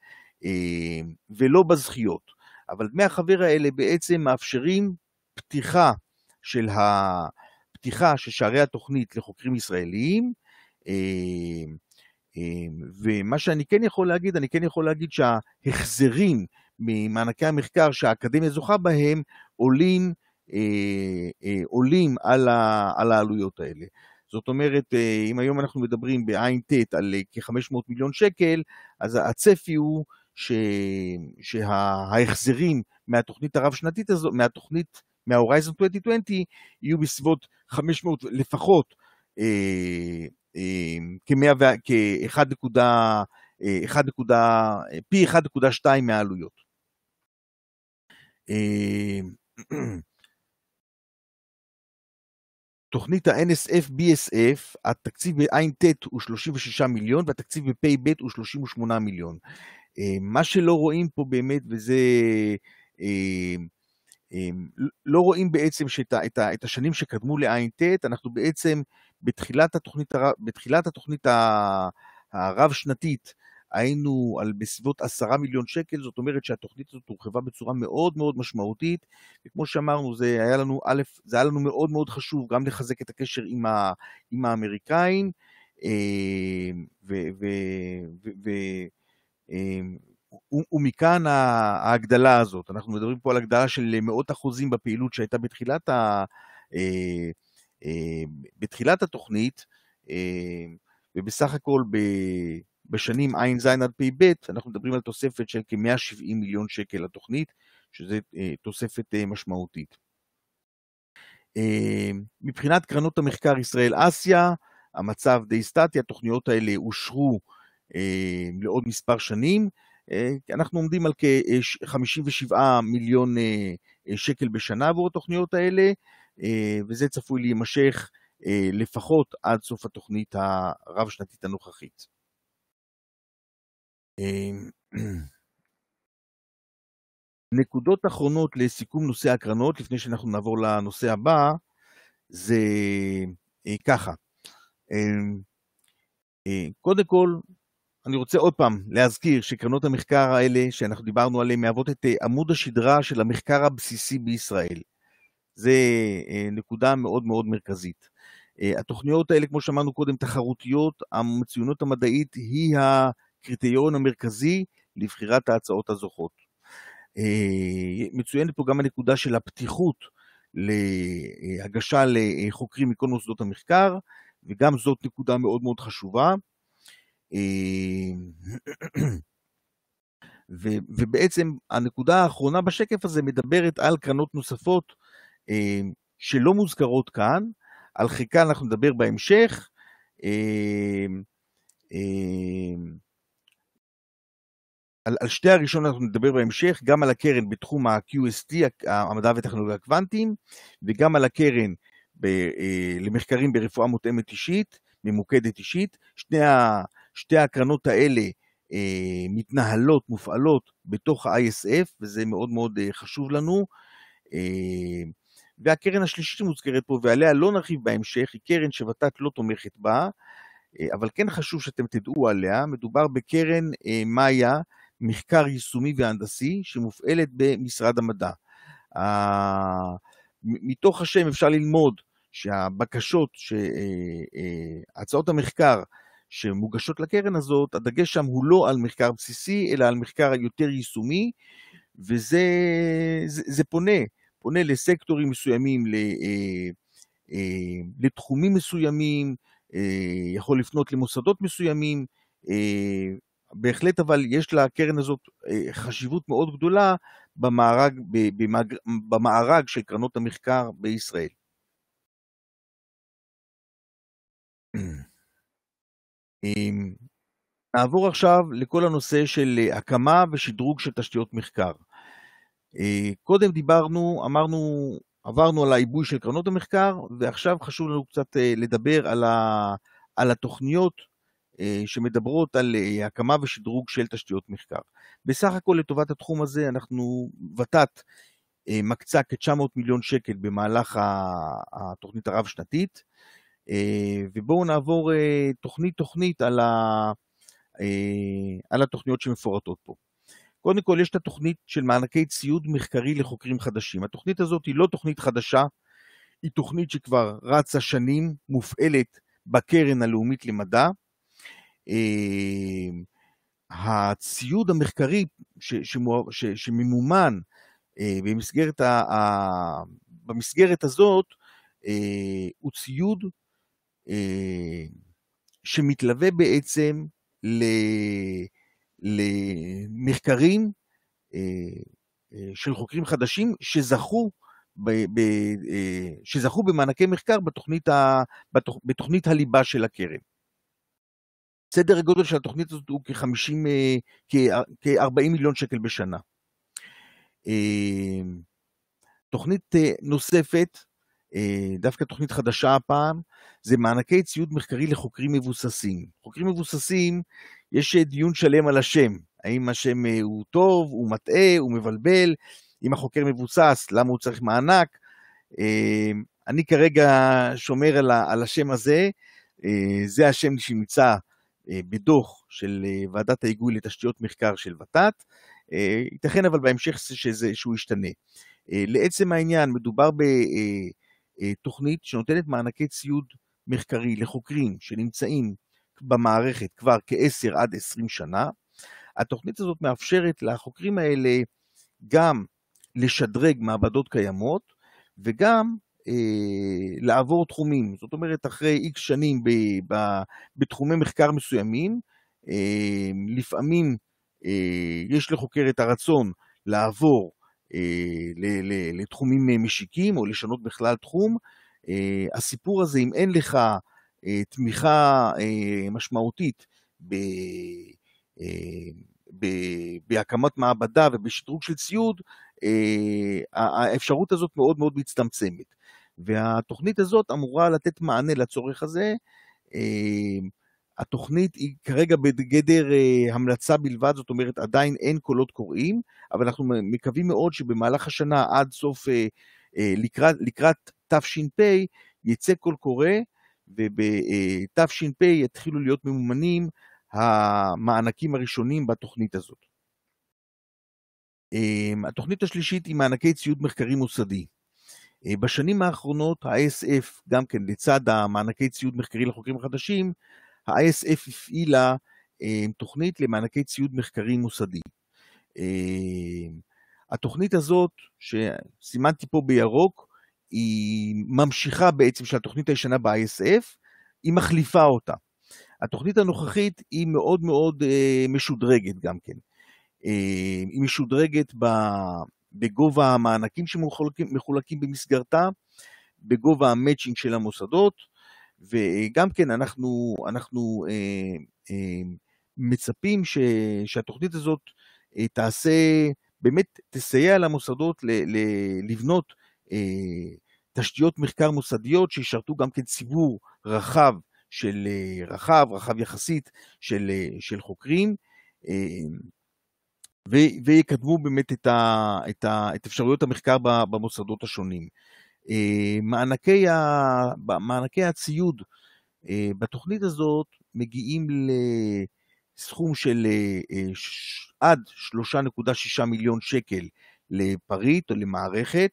אה, ולא בזכיות. אבל דמי החבר האלה בעצם מאפשרים פתיחה של, ה... פתיחה של שערי התוכנית לחוקרים ישראליים, אמ, ומה שאני כן יכול להגיד, אני כן יכול להגיד שההחזרים ממענקי המחקר שהאקדמיה זוכה בהם עולים, אה, אה, עולים על, ה, על העלויות האלה. זאת אומרת, אה, אם היום אנחנו מדברים בע"ט על כ-500 מיליון שקל, אז הצפי הוא ש... שההחזרים מהתוכנית הרב-שנתית הזו, מהתוכנית, מההורייזון 2020, יהיו בסביבות 500 לפחות, כ-1.1, אה, אה, פי 1.2 מהעלויות. אה, תוכנית ה-NSF-BSF, התקציב ב-ע"ט e הוא 36 מיליון והתקציב ב בפ"ב הוא 38 מיליון. מה שלא רואים פה באמת, וזה אמ, לא רואים בעצם שאת ה, את, ה, את השנים שקדמו לע"ט, אנחנו בעצם בתחילת התוכנית, בתחילת התוכנית הרב-שנתית היינו על בסביבות עשרה מיליון שקל, זאת אומרת שהתוכנית הזאת הורחבה בצורה מאוד מאוד משמעותית, וכמו שאמרנו, זה היה לנו, א', זה היה לנו מאוד מאוד חשוב גם לחזק את הקשר עם, ה, עם האמריקאים, אמ, ו, ו, ו, ו, אמ, ומכאן ההגדלה הזאת. אנחנו מדברים פה על הגדלה של מאות אחוזים בפעילות שהייתה בתחילת, ה, אה, אה, בתחילת התוכנית, אה, ובסך הכל ב, בשנים ע"ז עד פ"ב אנחנו מדברים על תוספת של כ-170 מיליון שקל לתוכנית, שזו אה, תוספת אה, משמעותית. אה, מבחינת קרנות המחקר ישראל-אסיה, המצב די סטטי, התוכניות האלה אושרו אה, לעוד מספר שנים, אה, אנחנו עומדים על כ-57 מיליון אה, אה, שקל בשנה עבור התוכניות האלה, וזה צפוי להימשך לפחות עד סוף התוכנית הרב-שנתית הנוכחית. נקודות אחרונות לסיכום נושא הקרנות, לפני שאנחנו נעבור לנושא הבא, זה ככה. קודם כל, אני רוצה עוד פעם להזכיר שקרנות המחקר האלה שאנחנו דיברנו עליהן מהוות את אה, עמוד השדרה של המחקר הבסיסי בישראל. זה אה, נקודה מאוד מאוד מרכזית. אה, התוכניות האלה, כמו שאמרנו קודם, תחרותיות, המצוינות המדעית היא הקריטריון המרכזי לבחירת ההצעות הזוכות. מצוינת פה גם הנקודה של הפתיחות להגשה לחוקרים מכל מוסדות המחקר, וגם זאת נקודה מאוד מאוד חשובה. אה, ו, ובעצם הנקודה האחרונה בשקף הזה מדברת על קרנות נוספות אה, שלא מוזכרות כאן, על חלקה אנחנו נדבר בהמשך. אה, על, על שתי הראשונות אנחנו נדבר בהמשך, גם על הקרן בתחום ה-QST, המדע וטכנולוגיה הקוונטיים, וגם על הקרן ב, למחקרים ברפואה מותאמת אישית, ממוקדת אישית. שני ה... שתי הקרנות האלה אה, מתנהלות, מופעלות בתוך ה-ISF, וזה מאוד מאוד אה, חשוב לנו. אה, והקרן השלישית שמוזכרת פה, ועליה לא נרחיב בהמשך, היא קרן שות"ת לא תומכת בה, אה, אבל כן חשוב שאתם תדעו עליה. מדובר בקרן אה, מאיה, מחקר יישומי והנדסי, שמופעלת במשרד המדע. אה, מתוך השם אפשר ללמוד שהבקשות, שהצעות אה, אה, המחקר שמוגשות לקרן הזאת, הדגש שם הוא לא על מחקר בסיסי, אלא על מחקר יותר יישומי, וזה זה, זה פונה, פונה לסקטורים מסוימים, ל, אה, אה, לתחומים מסוימים, אה, יכול לפנות למוסדות מסוימים, אה, בהחלט אבל יש לקרן הזאת אה, חשיבות מאוד גדולה במארג, במארג, במארג של קרנות המחקר בישראל. אמ, נעבור עכשיו לכל הנושא של אה, הקמה ושדרוג של תשתיות מחקר. אה, קודם דיברנו, אמרנו, עברנו על העיבוי של קרנות המחקר, ועכשיו חשוב לנו קצת אה, לדבר על, ה, על התוכניות שמדברות על הקמה ושדרוג של תשתיות מחקר. בסך הכל לטובת התחום הזה, אנחנו, ות"ת מקצה כ-900 מיליון שקל במהלך התוכנית הרב-שנתית. אה, ובואו נעבור תוכנית-תוכנית אה, על, ה... אה, על התוכניות שמפורטות פה. קודם כל, יש את התוכנית של מענקי ציוד מחקרי לחוקרים חדשים. התוכנית הזאת היא לא תוכנית חדשה, היא תוכנית שכבר רצה שנים, מופעלת בקרן הלאומית למדע. הציוד המחקרי ש, שמו, ש, שממומן אה, במסגרת, ה, ה, במסגרת הזאת אה, הוא ציוד אה, שמתלווה בעצם למחקרים אה, אה, של חוקרים חדשים שזכו, שזכו במענקי מחקר בתוכנית, ה, בתוכנית הליבה של הקרן. סדר הגודל של התוכנית הזאת הוא כ-40 מיליון שקל בשנה. תוכנית נוספת אה, דווקא תוכנית חדשה הפעם, זה מענקי ציוד מחקרי לחוקרים מבוססים. חוקרים מבוססים, יש אה, דיון שלם על השם, האם השם אה, הוא טוב, הוא מטעה, הוא מבלבל, אם החוקר מבוסס, למה הוא צריך מענק. אני כרגע שומר על השם הזה, זה השם שנמצא בדוח של ועדת ההיגוי לתשתיות מחקר של ות"ת, ייתכן אבל בהמשך שזה, שהוא ישתנה. לעצם העניין, מדובר ב... אה, תוכנית שנותנת מענקי ציוד מחקרי לחוקרים שנמצאים במערכת כבר כעשר עד עשרים שנה. התוכנית הזאת מאפשרת לחוקרים האלה גם לשדרג מעבדות קיימות וגם אה, לעבור תחומים. זאת אומרת, אחרי איקס שנים ב, ב, בתחומי מחקר מסוימים, אה, לפעמים אה, יש לחוקר את הרצון לעבור אה, לתחומים אה, משיקים, או לשנות בכלל תחום. אה, הסיפור הזה, אם אין לך תמיכה משמעותית ב... ב... בהקמת מעבדה ובשדרוג של ציוד, האפשרות הזאת מאוד מאוד מצטמצמת. והתוכנית הזאת אמורה לתת מענה לצורך הזה. התוכנית היא כרגע בגדר אה, המלצה בלבד, זאת אומרת עדיין אין קולות קוראים, אבל אנחנו מקווים מאוד שבמהלך השנה עד סוף, אה, אה, לקראת, לקראת תש"פ יצא קול קורא, ובתש"פ אה, יתחילו להיות ממומנים המענקים הראשונים בתוכנית הזאת. אמ, התוכנית השלישית היא מענקי ציוד מחקרי מוסדי. אה, בשנים האחרונות ה-SF, גם כן לצד המענקי ציוד מחקרי לחוקרים החדשים, ה-ISF הפעילה אה, תוכנית למענקי ציוד מחקרי מוסדי. אה, התוכנית הזאת, שסימנתי פה בירוק, היא ממשיכה בעצם של התוכנית הישנה ב-ISF, היא מחליפה אותה. התוכנית הנוכחית היא מאוד מאוד אה, משודרגת גם כן. היא משודרגת ב, בגובה המענקים שמחולקים במסגרתה, בגובה המצ'ינג של המוסדות, וגם כן אנחנו, אנחנו אה, אה, מצפים ש, שהתוכנית הזאת אה, תעשה, באמת תסייע למוסדות ל, ל, לבנות אה, תשתיות מחקר מוסדיות שישרתו גם כן ציבור רחב של אה, רחב, רחב יחסית של, אה, של חוקרים, אה, ו, ויקדמו באמת את, ה, את, ה, את אפשרויות המחקר במוסדות השונים. אה, מענקי, ה, מענקי הציוד אה, בתוכנית הזאת מגיעים לסכום של אה, עד 3.6 מיליון שקל לפריט או למערכת,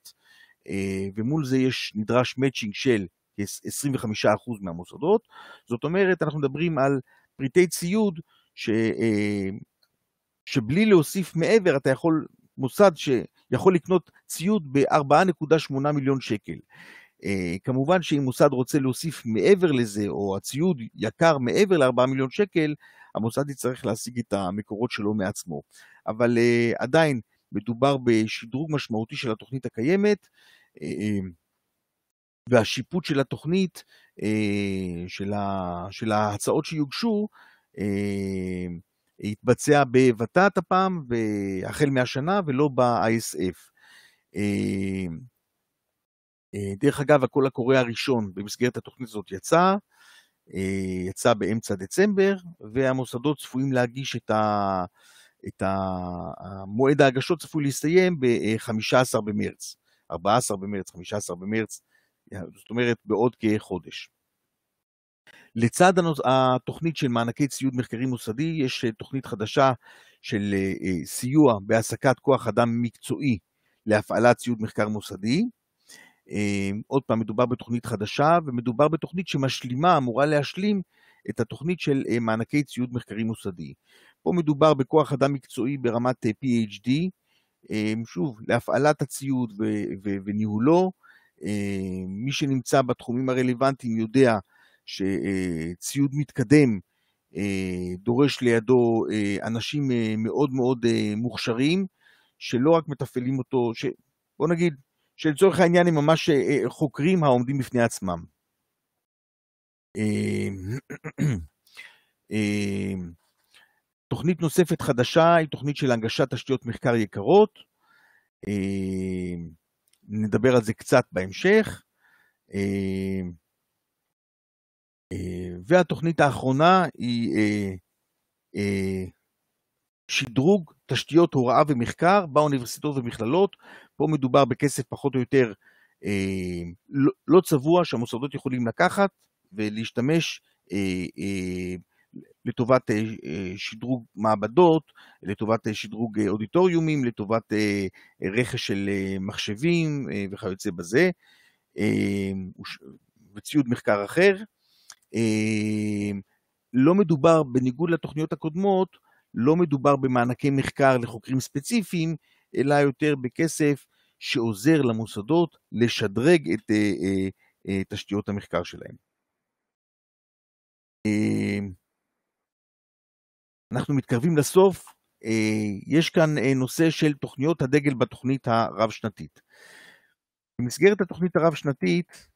ומול זה יש, נדרש מאצ'ינג של 25 מהמוסדות. זאת אומרת, אנחנו מדברים על פריטי ציוד ש, שבלי להוסיף מעבר, אתה יכול מוסד שיכול לקנות ציוד ב-4.8 מיליון שקל. אה, כמובן שאם מוסד רוצה להוסיף מעבר לזה, או הציוד יקר מעבר ל-4 מיליון שקל, המוסד יצטרך להשיג את המקורות שלו מעצמו. אבל אה, עדיין מדובר בשדרוג משמעותי של התוכנית הקיימת, אה, והשיפוט של התוכנית, של ההצעות שיוגשו, יתבצע בות"ת הפעם, החל מהשנה, ולא ב-ISF. אה, אה, דרך אגב, הקול הקורא הראשון במסגרת התוכנית הזאת יצא, אה, יצא באמצע דצמבר, והמוסדות צפויים להגיש את ה... את המועד ההגשות צפוי להסתיים ב-15 במרץ, 14 במרץ, 15 במרץ, זאת אומרת בעוד כחודש. לצד התוכנית של מענקי ציוד מחקרי מוסדי, יש אה, תוכנית חדשה של אה, אה, סיוע בהעסקת כוח אדם מקצועי להפעלת ציוד מחקר מוסדי. אמ, עוד פעם, מדובר בתוכנית חדשה, ומדובר בתוכנית שמשלימה, אמורה להשלים את התוכנית של מענקי ציוד מחקרי מוסדי. פה מדובר בכוח אדם מקצועי ברמת PhD, אמ, שוב, להפעלת הציוד וניהולו. אמ, מי שנמצא בתחומים הרלוונטיים יודע שציוד מתקדם אה, דורש לידו אה, אנשים אה, מאוד מאוד מוכשרים, שלא רק מתפעלים אותו, ש... בוא נגיד, שלצורך העניין הם ממש חוקרים העומדים בפני עצמם. אמ, אמ, תוכנית נוספת חדשה היא תוכנית של הנגשת תשתיות מחקר יקרות. אמ, נדבר על זה קצת בהמשך. אה, והתוכנית האחרונה היא אה, אה, שדרוג תשתיות הוראה ומחקר באוניברסיטאות ומכללות. פה מדובר בכסף פחות או יותר לא, לא צבוע שהמוסדות יכולים לקחת ולהשתמש לטובת שדרוג מעבדות, לטובת שדרוג אודיטוריומים, לטובת רכש של מחשבים וכיוצא בזה, וציוד מחקר אחר. אמ, לא מדובר, בניגוד לתוכניות הקודמות, לא מדובר במענקי מחקר לחוקרים ספציפיים, אלא יותר בכסף שעוזר למוסדות לשדרג את אה, אה, אה, תשתיות המחקר שלהם. אמ, אנחנו מתקרבים לסוף, יש כאן נושא של תוכניות הדגל בתוכנית הרב-שנתית. במסגרת התוכנית הרב-שנתית,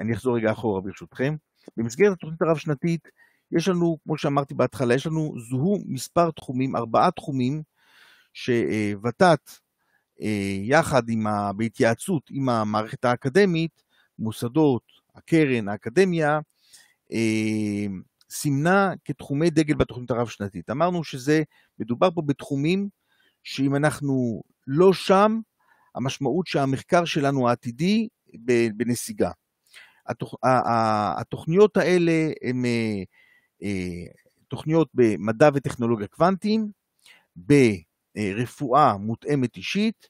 אני אחזור רגע אחורה ברשותכם, במסגרת התוכנית הרב-שנתית, יש לנו, כמו שאמרתי בהתחלה, יש לנו זוהו מספר תחומים, ארבעה תחומים, שוות"ת, אה, יחד עם, ה... בהתייעצות עם המערכת האקדמית, מוסדות, הקרן, האקדמיה, אה, סימנה כתחומי דגל בתוכנית הרב-שנתית. אמרנו שזה, מדובר פה בתחומים שאם אנחנו לא שם, המשמעות שהמחקר שלנו העתידי בנסיגה. התוכ... התוכניות האלה הן אה, אה, תוכניות במדע וטכנולוגיה קוונטיים, ברפואה מותאמת אישית,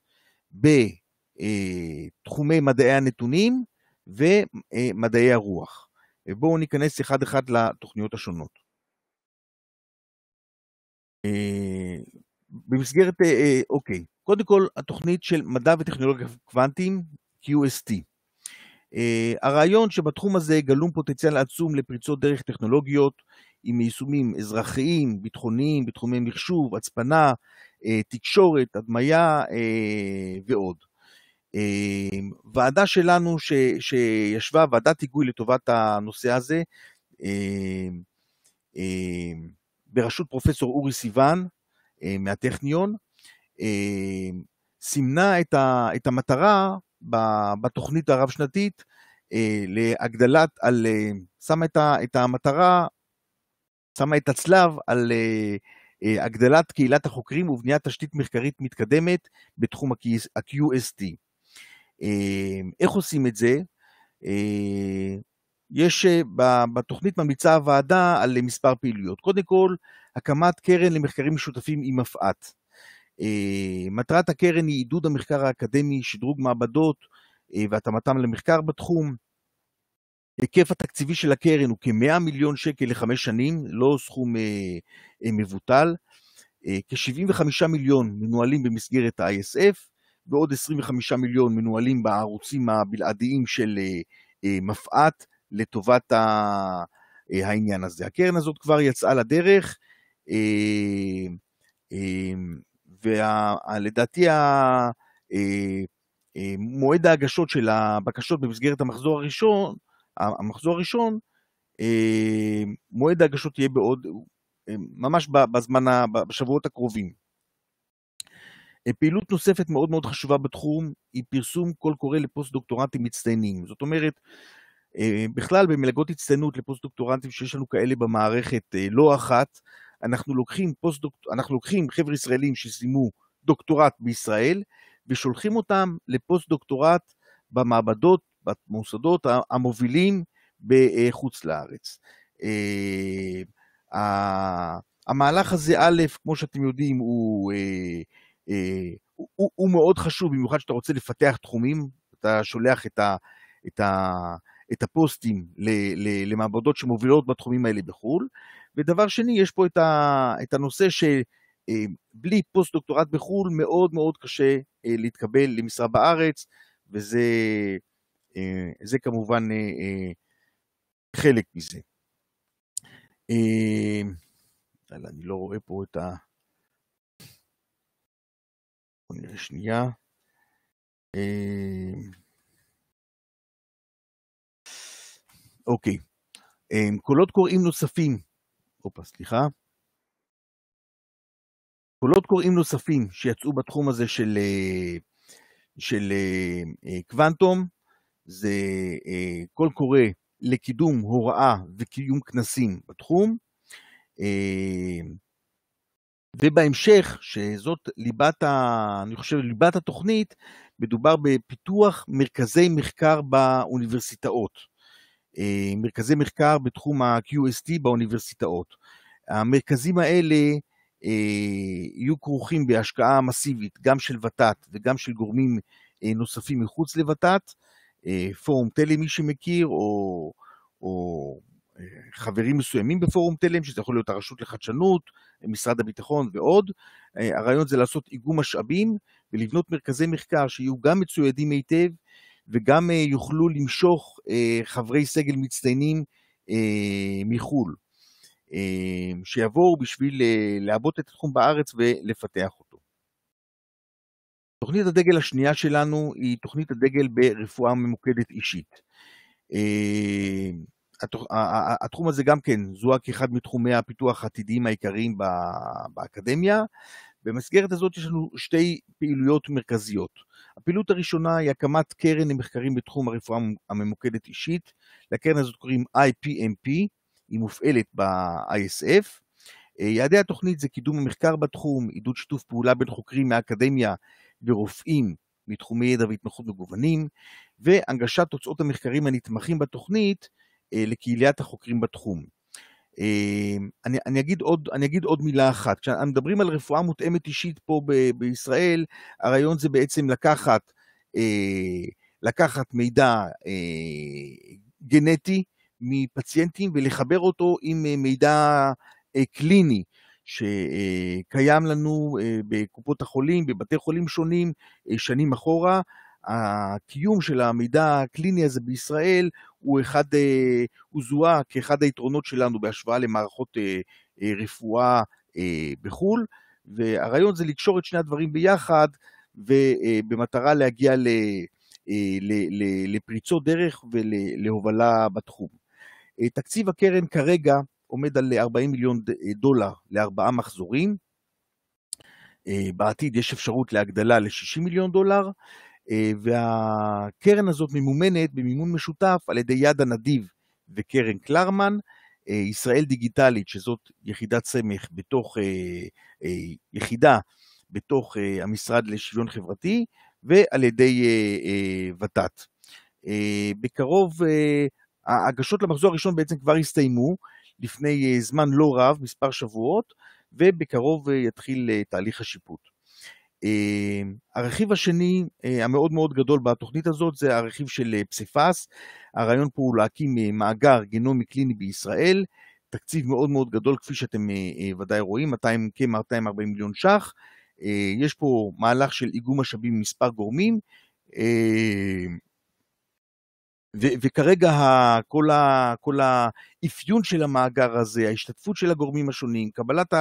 בתחומי אה, מדעי הנתונים ומדעי הרוח. בואו ניכנס אחד-אחד לתוכניות השונות. במסגרת, אוקיי, קודם כל, התוכנית של מדע וטכנולוגיה קוונטיים, QST. אה, הרעיון שבתחום הזה גלום פוטנציאל עצום לפריצות דרך טכנולוגיות עם יישומים אזרחיים, ביטחוניים, בתחומי מחשוב, הצפנה, אה, תקשורת, הדמיה אה, ועוד. ועדה שלנו ש, שישבה, ועדת היגוי לטובת הנושא הזה, בראשות פרופסור אורי סיוון מהטכניון, סימנה את, ה, את המטרה בתוכנית הרב-שנתית אה, להגדלת, על, אה, שמה את, ה, את המטרה, שמה את הצלב על אה, הגדלת קהילת החוקרים ובניית תשתית מחקרית מתקדמת בתחום ה-QST. איך עושים את זה? יש בתוכנית ממליצה הוועדה על מספר פעילויות. קודם כל, הקמת קרן למחקרים משותפים עם מפא"ת. אה, מטרת הקרן היא עידוד המחקר האקדמי, שדרוג מעבדות אה, והתאמתם למחקר בתחום. היקף התקציבי של הקרן הוא כ-100 מיליון שקל לחמש שנים, לא סכום אה, מבוטל. כ-75 מיליון מנוהלים במסגרת ה-ISF, ועוד 25 מיליון מנוהלים בערוצים הבלעדיים של מפא"ת לטובת העניין הזה. הקרן הזאת כבר יצאה לדרך. ולדעתי אה, אה, מועד ההגשות של הבקשות במסגרת המחזור הראשון, המחזור הראשון, אה, מועד ההגשות יהיה בעוד, ממש בזמן, בשבועות הקרובים. פעילות נוספת מאוד מאוד חשובה בתחום היא פרסום קול קורא לפוסט-דוקטורנטים מצטיינים. זאת אומרת, בכלל במלגות הצטיינות לפוסט-דוקטורנטים שיש לנו כאלה במערכת לא אחת, אנחנו לוקחים, פוסט אנחנו לוקחים חבר'ה ישראלים שסיימו דוקטורט בישראל, ושולחים אותם לפוסט-דוקטורט במעבדות, במוסדות המובילים בחוץ לארץ. אה, המהלך הזה, א', כמו שאתם יודעים, הוא, הוא, אה, אה, הוא הוא מאוד חשוב, במיוחד כשאתה רוצה לפתח תחומים, אתה שולח את, ה, את, ה, את הפוסטים ל, ל, למעבדות שמובילות בתחומים האלה בחו"ל, ודבר שני, יש פה את, ה, את הנושא שבלי אה, פוסט-דוקטורט בחו"ל מאוד מאוד קשה אה, להתקבל למשרה בארץ, וזה אה, כמובן חלק מזה. אני לא רואה פה את ה... בואו נראה שנייה. אוקיי. קולות קוראים נוספים הופה, סליחה. קולות קוראים נוספים שיצאו בתחום הזה של, אה, של אה, אה, קוונטום, זה קול קורא לקידום הוראה וקיום כנסים בתחום, ובהמשך, שזאת ליבת, ה, אני חושב, ליבת התוכנית, מדובר בפיתוח מרכזי מחקר באוניברסיטאות. אה, מרכזי מחקר בתחום ה-QST באוניברסיטאות. המרכזים האלה אה, יהיו כרוכים בהשקעה מסיבית גם של ות"ת וגם של גורמים אה, נוספים מחוץ לות"ת, פורום תלם, מי שמכיר, או, או חברים מסוימים בפורום תלם, שזה יכול להיות הרשות לחדשנות, משרד הביטחון ועוד. הרעיון זה לעשות איגום משאבים ולבנות מרכזי מחקר שיהיו גם מצוידים היטב, וגם אה, יוכלו למשוך אה, חברי סגל מצטיינים אה, מחו"ל, שיבואו בשביל לעבות את התחום בארץ ולפתח אותו. תוכנית הדגל השנייה שלנו היא תוכנית הדגל ברפואה ממוקדת אישית. התחום הזה גם כן זוהה כאחד מתחומי הפיתוח העתידיים העיקריים באקדמיה, במסגרת הזאת יש לנו שתי פעילויות מרכזיות. הפעילות הראשונה היא הקמת קרן למחקרים בתחום הרפואה הממוקדת אישית. לקרן הזאת קוראים IPMP, היא מופעלת ב-ISF. אה, יעדי התוכנית זה קידום המחקר בתחום, עידוד שיתוף פעולה בין חוקרים מהאקדמיה ורופאים מתחומי ידע והתמחות מגוונים, והנגשת תוצאות המחקרים הנתמכים בתוכנית אה, לקהיליית החוקרים בתחום. אמ, אני, אני, אגיד עוד, אני אגיד עוד מילה אחת. כשאנחנו מדברים על רפואה מותאמת אישית פה ב, בישראל, הרעיון זה בעצם לקחת, אה, לקחת מידע אה, גנטי מפציינטים ולחבר אותו עם אה, מידע אה, קליני. שקיים אה, לנו אה, בקופות החולים, בבתי חולים שונים, אה, שנים אחורה, הקיום של המידע הקליני הזה בישראל הוא, אחד, אה, הוא זוהה כאחד היתרונות שלנו בהשוואה למערכות אה, אה, רפואה בחו"ל, והרעיון זה לקשור את שני הדברים ביחד, ובמטרה להגיע ל, ל, ל, לפריצות דרך ולהובלה בתחום. תקציב הקרן כרגע עומד על 40 מיליון דולר לארבעה מחזורים. בעתיד יש אפשרות להגדלה ל-60 מיליון דולר. אה, והקרן הזאת ממומנת במימון משותף על ידי יד הנדיב וקרן קלרמן, אה, ישראל דיגיטלית, שזאת יחידת סמך בתוך, אה, יחידה בתוך המשרד לשוויון חברתי, ועל ידי ות"ת. בקרוב, ההגשות למחזור הראשון בעצם כבר הסתיימו, לפני זמן לא רב, מספר שבועות, ובקרוב יתחיל תהליך השיפוט. אמ, הרכיב השני אה, המאוד מאוד גדול בתוכנית הזאת זה הרכיב של אה, פסיפס. הרעיון פה הוא להקים אה, מאגר גנומי קליני בישראל, תקציב מאוד מאוד גדול כפי שאתם ודאי רואים, כ-240 מיליון ש"ח. יש פה מהלך של איגום משאבים עם מספר גורמים, וכרגע כל, ה, כל האפיון של המאגר הזה, ההשתתפות של הגורמים השונים, קבלת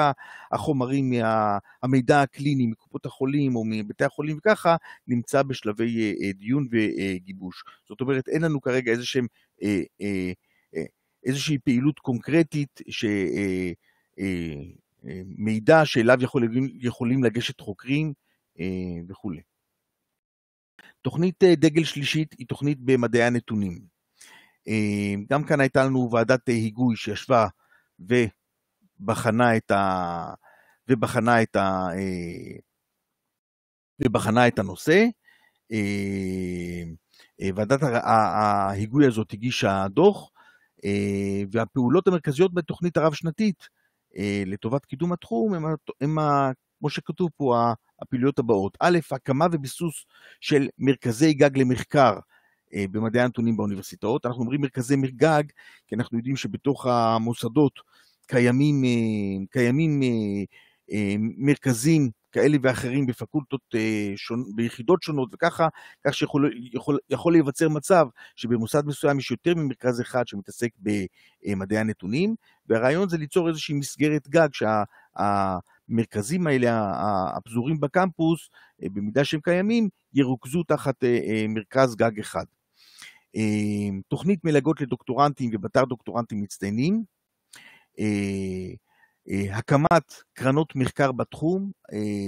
החומרים, מה, המידע הקליני מקופות החולים או מבתי החולים וככה, נמצא בשלבי אה, אה, דיון וגיבוש. אה, זאת אומרת, אין לנו כרגע איזה שהם, איזושהי פעילות קונקרטית ש... מידע שאליו יכול, יכולים לגשת חוקרים וכולי. תוכנית אה, דגל שלישית היא תוכנית במדעי הנתונים. אה, גם כאן הייתה לנו ועדת אה, היגוי שישבה ובחנה את ה... ובחנה את ה... ובחנה את הנושא. ועדת ההיגוי הזאת הגישה דוח, והפעולות המרכזיות בתוכנית הרב-שנתית לטובת קידום התחום הם, כמו שכתוב פה, הפעילויות הבאות. א', הקמה וביסוס של מרכזי גג למחקר אה, במדעי הנתונים באוניברסיטאות. אנחנו אומרים מרכזי גג, כי אנחנו יודעים שבתוך המוסדות קיימים, אה, קיימים אה, מרכזים כאלה ואחרים בפקולטות, שונ... ביחידות שונות וככה, כך שיכול יכול, יכול להיווצר מצב שבמוסד מסוים יש יותר ממרכז אחד שמתעסק במדעי הנתונים, והרעיון זה ליצור איזושהי מסגרת גג שה... המרכזים האלה הפזורים בקמפוס, אה, במידה שהם קיימים, ירוכזו תחת אה, אה, מרכז גג אחד. תוכנית מלגות לדוקטורנטים ובתר דוקטורנטים מצטיינים, הקמת קרנות מחקר בתחום,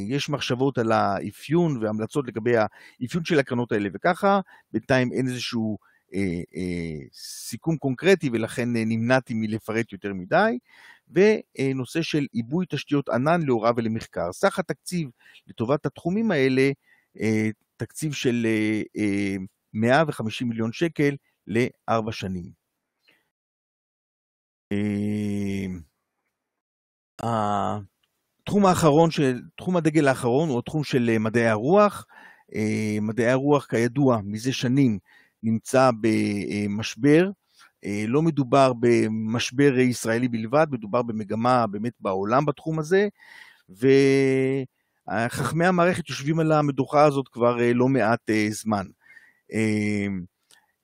יש מחשבות על האפיון והמלצות לגבי האפיון של הקרנות האלה וככה, בינתיים אין איזשהו אה, אה, סיכום קונקרטי ולכן אה, נמנעתי מלפרט יותר מדי, ונושא של עיבוי תשתיות ענן להוראה ולמחקר. סך התקציב לטובת התחומים האלה, תקציב של 150 מיליון שקל לארבע שנים. התחום האחרון, תחום הדגל האחרון הוא התחום של מדעי הרוח. מדעי הרוח, כידוע, מזה שנים נמצא במשבר. אה, לא מדובר במשבר ישראלי בלבד, מדובר במגמה באמת בעולם בתחום הזה, וחכמי המערכת יושבים על המדוכה הזאת כבר אה, לא מעט אה, זמן. אמ,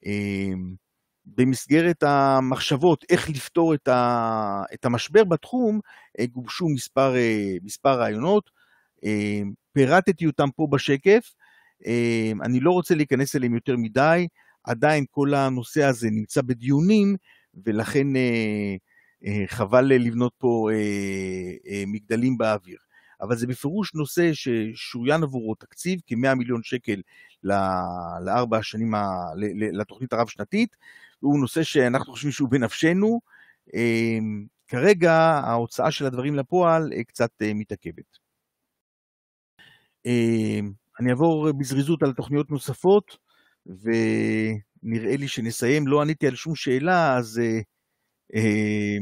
אמ, במסגרת המחשבות איך לפתור את, המשבר בתחום, גובשו מספר, מספר רעיונות, אמ, פירטתי אותם פה בשקף, אני לא רוצה להיכנס אליהם יותר מדי, עדיין כל הנושא הזה נמצא בדיונים, ולכן אה, אה, חבל אה, לבנות פה אה, אה, מגדלים באוויר. אבל זה בפירוש נושא ששוריין עבורו תקציב, כ-100 מיליון שקל לארבע השנים, ה... לתוכנית הרב-שנתית, הוא נושא שאנחנו חושבים שהוא בנפשנו. אה, כרגע ההוצאה של הדברים לפועל אה, קצת אה, מתעכבת. אה, אני אעבור בזריזות על תוכניות נוספות. ונראה לי שנסיים, לא עניתי על שום שאלה, אז... אה, אה,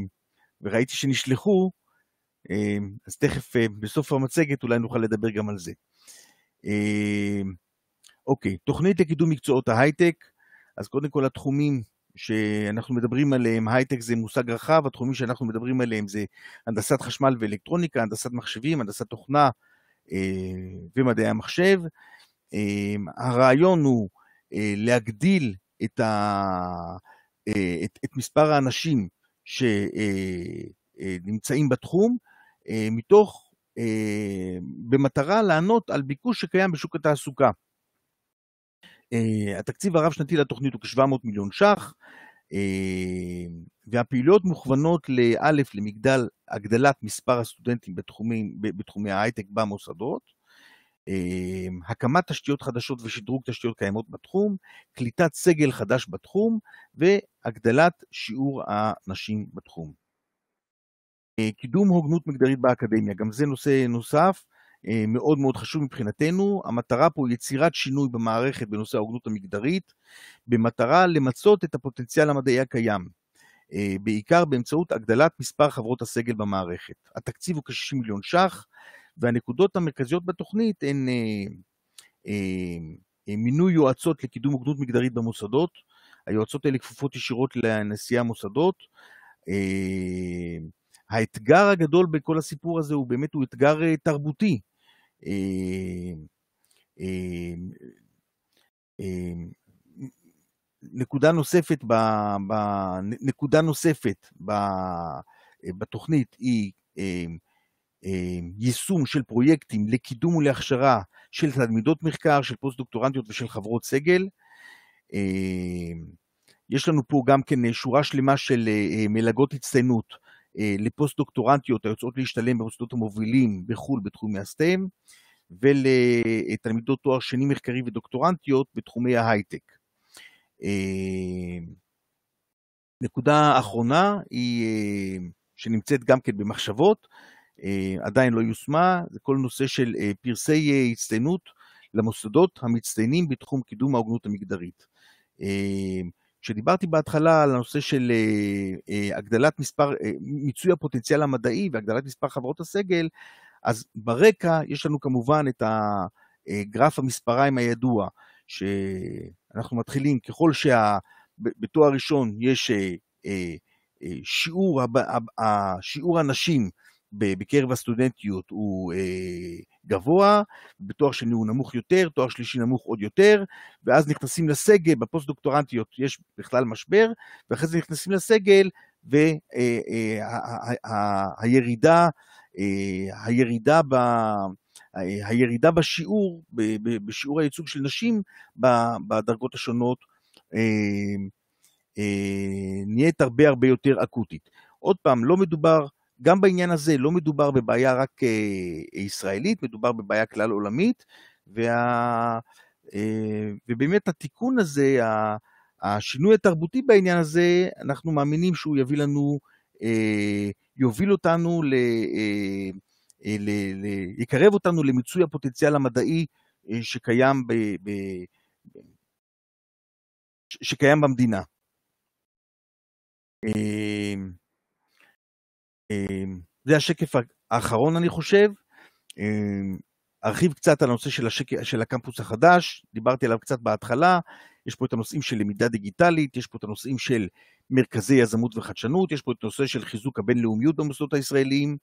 ראיתי שנשלחו, אה, אז תכף אה, בסוף המצגת אולי נוכל לדבר גם על זה. אה, אוקיי, תוכנית לקידום מקצועות ההייטק, אז קודם כל התחומים שאנחנו מדברים עליהם, הייטק זה מושג רחב, התחומים שאנחנו מדברים עליהם זה הנדסת חשמל ואלקטרוניקה, הנדסת מחשבים, הנדסת תוכנה אה, ומדעי המחשב. אה, הרעיון הוא אה, להגדיל את, ה, אה, את, את מספר האנשים שנמצאים אה, בתחום, מתוך, במטרה לענות על ביקוש שקיים בשוק התעסוקה. התקציב הרב-שנתי לתוכנית הוא כ-700 מיליון ש"ח, והפעילויות מוכוונות לא', למגדל הגדלת מספר הסטודנטים בתחומים, בתחומי ההייטק במוסדות, אמ, הקמת תשתיות חדשות ושדרוג תשתיות קיימות בתחום, קליטת סגל חדש בתחום והגדלת שיעור הנשים בתחום. אה, קידום הוגנות מגדרית באקדמיה, גם זה נושא נוסף אה, מאוד מאוד חשוב מבחינתנו. המטרה פה היא יצירת שינוי במערכת בנושא ההוגנות המגדרית, במטרה למצות את הפוטנציאל המדעי הקיים, אה, בעיקר באמצעות הגדלת מספר חברות הסגל במערכת. התקציב הוא כ-60 מיליון ש"ח, והנקודות המרכזיות בתוכנית הן אה, אה, אה, מינוי יועצות לקידום הוגנות מגדרית במוסדות, היועצות האלה כפופות ישירות לנשיאי המוסדות. אה, האתגר הגדול בכל הסיפור הזה הוא באמת, הוא אתגר אה, תרבותי. אה, אה, אה, נקודה נוספת, ב, ב, נקודה נוספת ב, בתוכנית היא אה, יישום של פרויקטים לקידום ולהכשרה של תלמידות מחקר, של פוסט-דוקטורנטיות ושל חברות סגל. אה, יש לנו פה גם כן אה, שורה שלמה של מלגות הצטיינות לפוסט-דוקטורנטיות היוצאות להשתלם במוסדות המובילים בחו"ל בתחומי הסטEM, ולתלמידות תואר שני מחקרי ודוקטורנטיות בתחומי ההייטק. נקודה אחרונה היא, שנמצאת גם כן במחשבות, אה, עדיין לא יושמה, זה כל נושא של אה, פרסי אה, הצטיינות למוסדות המצטיינים בתחום קידום ההוגנות המגדרית. כשדיברתי בהתחלה על הנושא של הגדלת מספר, מיצוי הפוטנציאל המדעי והגדלת מספר חברות הסגל, אז ברקע יש לנו כמובן את הגרף המספריים הידוע, שאנחנו מתחילים ככל שה... ראשון יש שיעור, שיעור הנשים בקרב הסטודנטיות הוא אה, גבוה, בתואר שני הוא נמוך יותר, תואר שלישי נמוך עוד יותר, ואז נכנסים לסגל, בפוסט-דוקטורנטיות יש בכלל משבר, ואחרי זה נכנסים לסגל, והירידה, אה, אה, אה, הירידה ב... אה, הירידה בשיעור, בשיעור הייצוג של נשים בדרגות השונות, אה, אה, נהיית הרבה הרבה יותר אקוטית. עוד פעם, לא מדובר גם בעניין הזה לא מדובר בבעיה רק אה, ישראלית, מדובר בבעיה כלל עולמית, וה... אה, ובאמת התיקון הזה, השינוי התרבותי בעניין הזה, אנחנו מאמינים שהוא יביא לנו, אה, יוביל אותנו, ל... ל... ל... יקרב אותנו למיצוי הפוטנציאל המדעי שקיים, ב... ב... שקיים במדינה. אמ, זה השקף האחרון, אני חושב. אמ, ארחיב קצת על הנושא של, השק... של הקמפוס החדש, דיברתי עליו קצת בהתחלה, יש פה את הנושאים של למידה דיגיטלית, יש פה את הנושאים של מרכזי יזמות וחדשנות, יש פה את הנושא של חיזוק הבינלאומיות במוסדות הישראליים,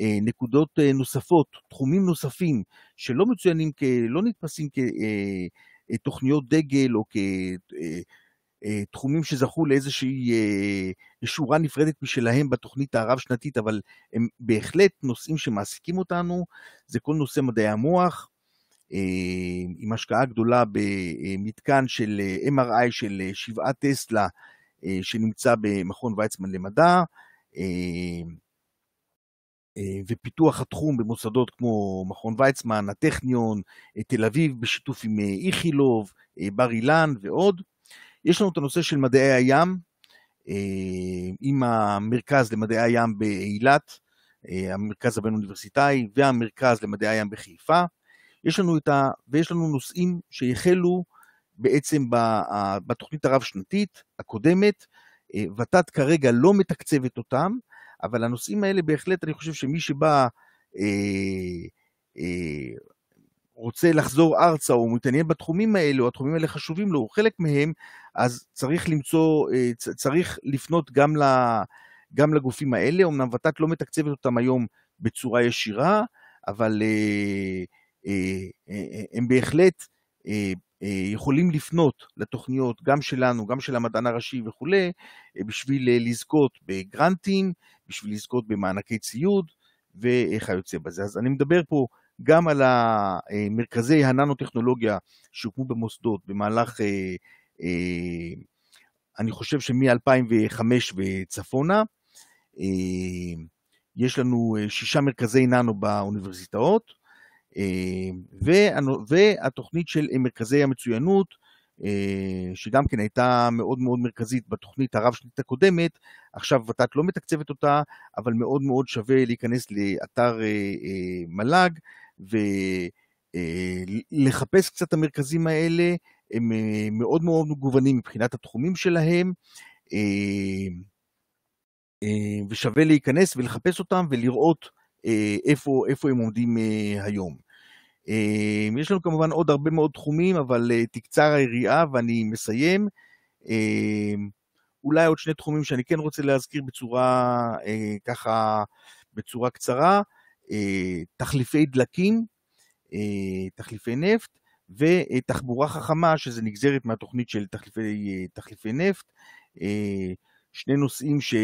אה, נקודות אה, נוספות, תחומים נוספים שלא מצוינים, כ... לא נתפסים כתוכניות אה, דגל או כ... אה, תחומים שזכו לאיזושהי אה, שורה נפרדת משלהם בתוכנית הרב-שנתית, אבל הם בהחלט נושאים שמעסיקים אותנו, זה כל נושא מדעי המוח, אה, עם השקעה גדולה במתקן של MRI של שבעה טסלה, שנמצא במכון ויצמן למדע, ופיתוח התחום במוסדות כמו מכון ויצמן, הטכניון, תל אביב, בשיתוף עם איכילוב, בר אילן ועוד. יש לנו את הנושא של מדעי הים, אה, עם המרכז למדעי הים באילת, אה, המרכז הבין-אוניברסיטאי והמרכז למדעי הים בחיפה. יש לנו את ה... ויש לנו נושאים שהחלו בעצם בתוכנית הרב-שנתית הקודמת, אה, ות"ת כרגע לא מתקצבת אותם, אבל הנושאים האלה בהחלט, אני חושב שמי שבא אה, אה, רוצה לחזור ארצה, או מתעניין בתחומים האלו, התחומים האלה חשובים לו, הוא חלק מהם, אז צריך למצוא, אה, צריך לפנות גם, ל, גם לגופים האלה. אמנם ות"ת לא מתקצבת אותם היום בצורה ישירה, אבל אה, אה, הם בהחלט יכולים לפנות לתוכניות, גם שלנו, גם של המדען הראשי וכולי, בשביל לזכות בגרנטים, בשביל לזכות במענקי ציוד וכיוצא בזה. אז אני מדבר פה גם על המרכזי אה, הננו-טכנולוגיה שהוקמו במוסדות במהלך, אה, אה, אני חושב שמ-2005 וצפונה. יש לנו שישה מרכזי ננו באוניברסיטאות, והתוכנית של מרכזי המצוינות, שגם כן הייתה מאוד מאוד מרכזית בתוכנית הרב שנית הקודמת, עכשיו ות"ת לא מתקצבת אותה, אבל מאוד מאוד שווה להיכנס לאתר מל"ג ולחפש קצת המרכזים האלה, הם אה, מאוד מאוד מגוונים מבחינת התחומים שלהם. אה, אה, ושווה להיכנס ולחפש אותם ולראות איפה, איפה הם עומדים היום. יש לנו כמובן עוד הרבה מאוד תחומים, אבל תקצר היריעה ואני מסיים. אולי עוד שני תחומים שאני כן רוצה להזכיר בצורה ככה, בצורה קצרה. אה, תחליפי דלקים, אה, תחליפי נפט, ותחבורה חכמה, שזה נגזרת מהתוכנית של תחליפי, אה, תחליפי נפט. שני נושאים ש...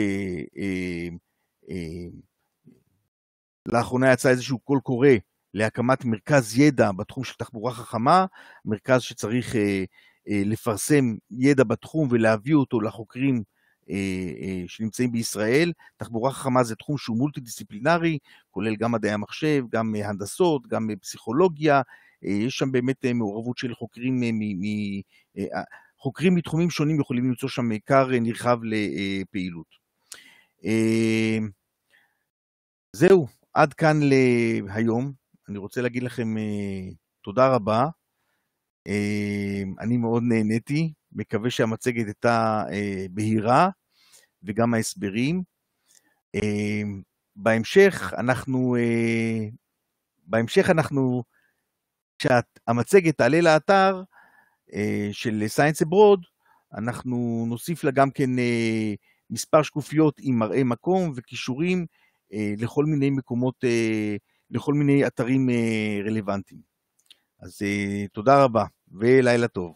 לאחרונה יצא איזשהו קול קורא להקמת מרכז ידע בתחום של תחבורה חכמה, מרכז שצריך אה, אה, לפרסם ידע בתחום ולהביא אותו לחוקרים אה, אה, שנמצאים בישראל. תחבורה חכמה זה תחום שהוא מולטי-דיסציפלינרי, כולל גם מדעי המחשב, גם אה, הנדסות, גם פסיכולוגיה. יש שם באמת מעורבות של חוקרים חוקרים מתחומים שונים יכולים למצוא שם עיקר נרחב לפעילות. זהו, עד כאן להיום. אני רוצה להגיד לכם תודה רבה. אני מאוד נהניתי, מקווה שהמצגת הייתה בהירה. וגם ההסברים. אמ, בהמשך אנחנו, אה, בהמשך אנחנו, כשהמצגת תעלה לאתר אה, של Science Abroad, אנחנו נוסיף לה גם כן אה, מספר שקופיות עם מראה מקום וכישורים לכל מיני מקומות, לכל מיני אתרים רלוונטיים. אז תודה רבה ולילה טוב.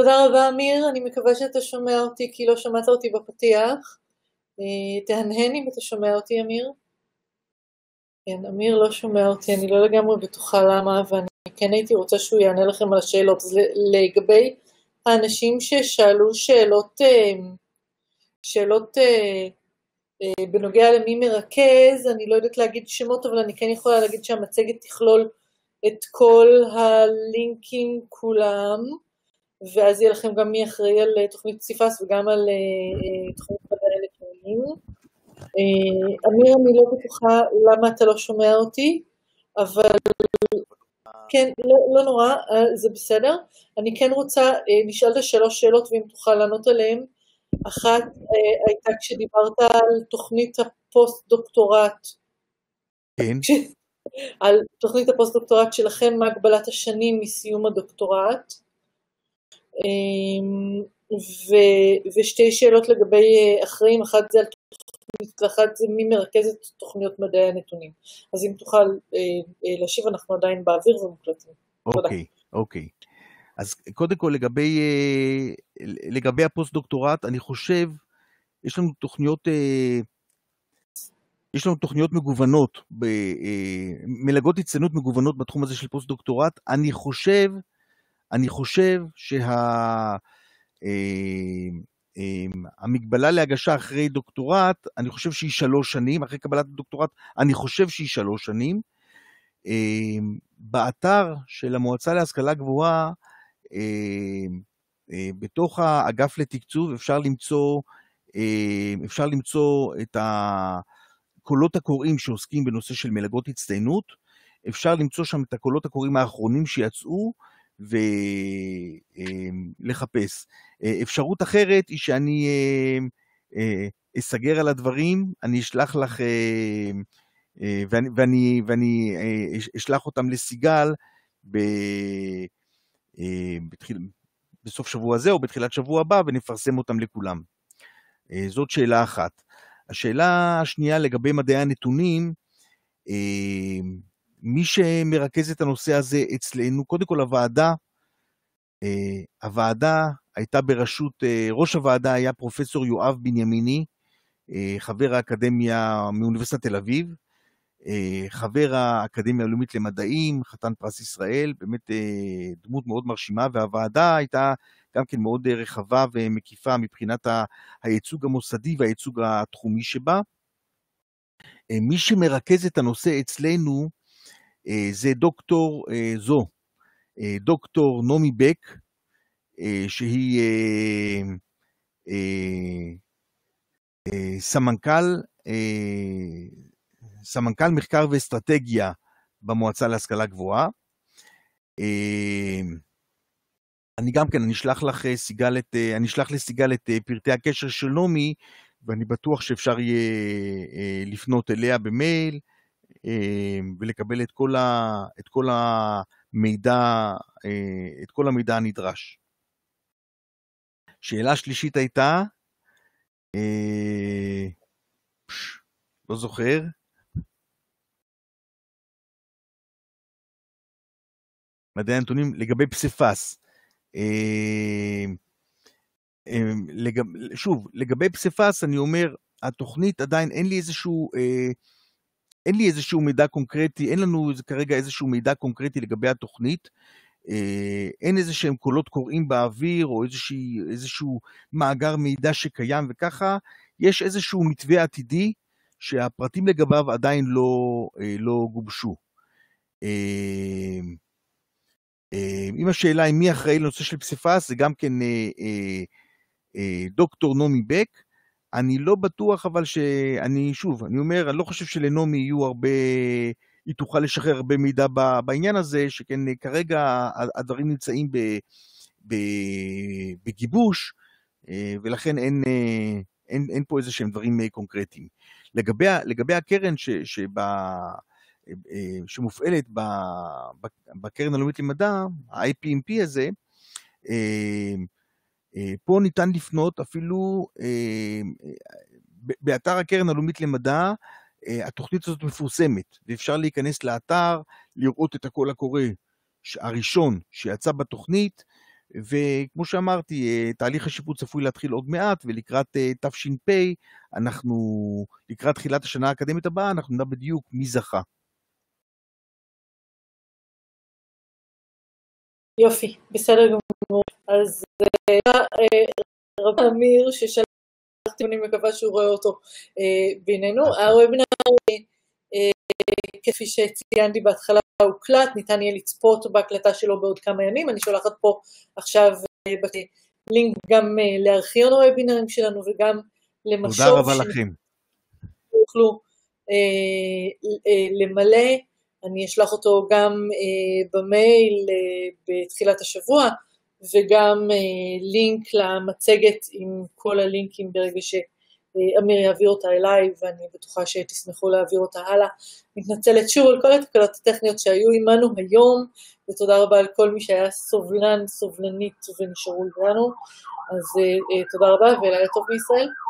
תודה רבה אמיר, אני מקווה שאתה שומע אותי כי לא שמעת אותי בפתיח. אה, תהנהן אם אתה שומע אותי אמיר. כן, אמיר לא שומע אותי, אני לא לגמרי בטוחה למה, ואני כן הייתי רוצה שהוא יענה לכם על השאלות. זה לגבי האנשים ששאלו שאלות, אה, שאלות אה, בנוגע למי מרכז, אני לא יודעת להגיד שמות, אבל אני כן יכולה להגיד שהמצגת תכלול את כל הלינקים כולם. ואז יהיה לכם גם מי אחראי על אה, תוכנית פסיפס וגם על אה, אה, תוכנית חבר אלקטרונים. אמיר, אני לא בטוחה למה אתה לא שומע אותי, אבל כן, לא, לא נורא, זה בסדר. אני כן רוצה, נשאלת שלוש שאלות ואם תוכל לענות עליהן. אחת הייתה כשדיברת על תוכנית הפוסט-דוקטורט. כן. על תוכנית הפוסט-דוקטורט שלכם, מה הגבלת השנים מסיום הדוקטורט. אמ, ו, ושתי שאלות לגבי אה, אחראים, אחת זה על תוכנית, ואחת זה מי מרכז את תוכניות מדעי הנתונים. אז אם תוכל אה, אה, להשיב, אנחנו עדיין באוויר ומוקלטים. אוקיי, תודה. אוקיי. אז קודם כל לגבי, לגבי הפוסט-דוקטורט, אני חושב, יש לנו תוכניות, יש לנו תוכניות מגוונות, מלגות הצטיינות מגוונות בתחום הזה של פוסט-דוקטורט. אני חושב אני חושב שהמגבלה שה... אה, אה, להגשה אחרי דוקטורט, אני חושב שהיא שלוש שנים, אחרי קבלת הדוקטורט, אני חושב שהיא שלוש שנים. אה, באתר של המועצה להשכלה גבוהה, בתוך האגף לתקצוב אפשר למצוא, אפשר למצוא את הקולות הקוראים שעוסקים בנושא של מלגות הצטיינות, אפשר למצוא שם את הקולות הקוראים האחרונים שיצאו, ולחפש. אמ, אה, אפשרות אחרת היא שאני אמ, אה, אסגר על הדברים, אני אשלח לך, אה, ואני, ואני, ואני אשלח אותם לסיגל ב, בתחיל, בסוף שבוע זה או בתחילת שבוע הבא ונפרסם אותם לכולם. זאת שאלה אחת. השאלה השנייה לגבי מדעי הנתונים, אמ, מי שמרכז את הנושא הזה אצלנו, קודם כל הוועדה, אה, הוועדה הייתה בראשות, אה, ראש הוועדה היה פרופסור יואב בנימיני, אה, חבר האקדמיה מאוניברסיטת תל אביב, חבר האקדמיה הלאומית למדעים, חתן פרס ישראל, באמת דמות מאוד מרשימה, והוועדה הייתה גם כן מאוד רחבה ומקיפה מבחינת הייצוג המוסדי והייצוג התחומי שבה. מי שמרכז את הנושא אצלנו אה, זה דוקטור, אה, זו, אה, דוקטור נעמי בק, שהיא סמנכ"ל, סמנכ"ל מחקר ואסטרטגיה במועצה להשכלה גבוהה. אני גם כן, אני אשלח לך, סיגל, את, אני אשלח לסיגל את פרטי הקשר של נעמי, ואני בטוח שאפשר יהיה לפנות אליה במייל. אה, ולקבל את כל, ה, את כל המידע, אה, את כל המידע הנדרש. שאלה שלישית הייתה, אה, פש, לא זוכר, מדעי הנתונים לגבי פסיפס. שוב, לגבי פסיפס אני אומר, התוכנית עדיין אין לי איזשהו אה, אין לי איזשהו מידע קונקרטי, אין לנו כרגע איזשהו מידע קונקרטי לגבי התוכנית. אה, אין איזה שהם קולות קוראים באוויר, או איזושהי, איזשהו מאגר מידע שקיים וככה. יש איזשהו מתווה עתידי שהפרטים לגביו עדיין לא, אה, לא גובשו. אה, אם השאלה היא מי אחראי לנושא של פסיפס, זה גם כן דוקטור נעמי בק, אני לא בטוח אבל שאני, שוב, אני אומר, אני לא חושב שלנעמי יהיו הרבה, היא תוכל לשחרר הרבה מידע בעניין הזה, שכן אה, כרגע הדברים נמצאים ב, ב, בגיבוש, אה, ולכן אין, אה, אין, אין פה איזה שהם דברים קונקרטיים. לגבי, לגבי הקרן ש, שבה, שמופעלת בקרן הלאומית למדע, ה-IPMP הזה, אה, פה ניתן לפנות אפילו אה, באתר הקרן הלאומית למדע, אה, התוכנית הזאת מפורסמת, ואפשר להיכנס לאתר, לראות את הקול הקורא הראשון שיצא בתוכנית, וכמו שאמרתי, תהליך השיפוט צפוי להתחיל עוד מעט, ולקראת תש"פ, אנחנו, לקראת תחילת השנה האקדמית הבאה, אנחנו נדע בדיוק מי זכה. יופי, בסדר גמור. אז זה אה, רב אמיר ששלחתי, אני מקווה שהוא רואה אותו אה, בינינו. הוובינר, אה, כפי שציינתי בהתחלה, הוקלט, ניתן יהיה לצפות בהקלטה שלו בעוד כמה ימים. אני שולחת פה עכשיו לינק גם לארכיון הוובינרים שלנו וגם למשוב. תודה רבה לכם. שיוכלו למלא. אני אשלח אותו גם במייל בתחילת השבוע. וגם אה, לינק למצגת עם כל הלינקים ברגע שאמיר יעביר אותה אליי, ואני בטוחה שתשמחו להעביר אותה הלאה. מתנצלת שוב על כל התקלות הטכניות שהיו עמנו היום, ותודה רבה על כל מי שהיה סובלן, סובלנית ונשארו איתנו. אז אה, אה, תודה רבה ולילה טוב בישראל.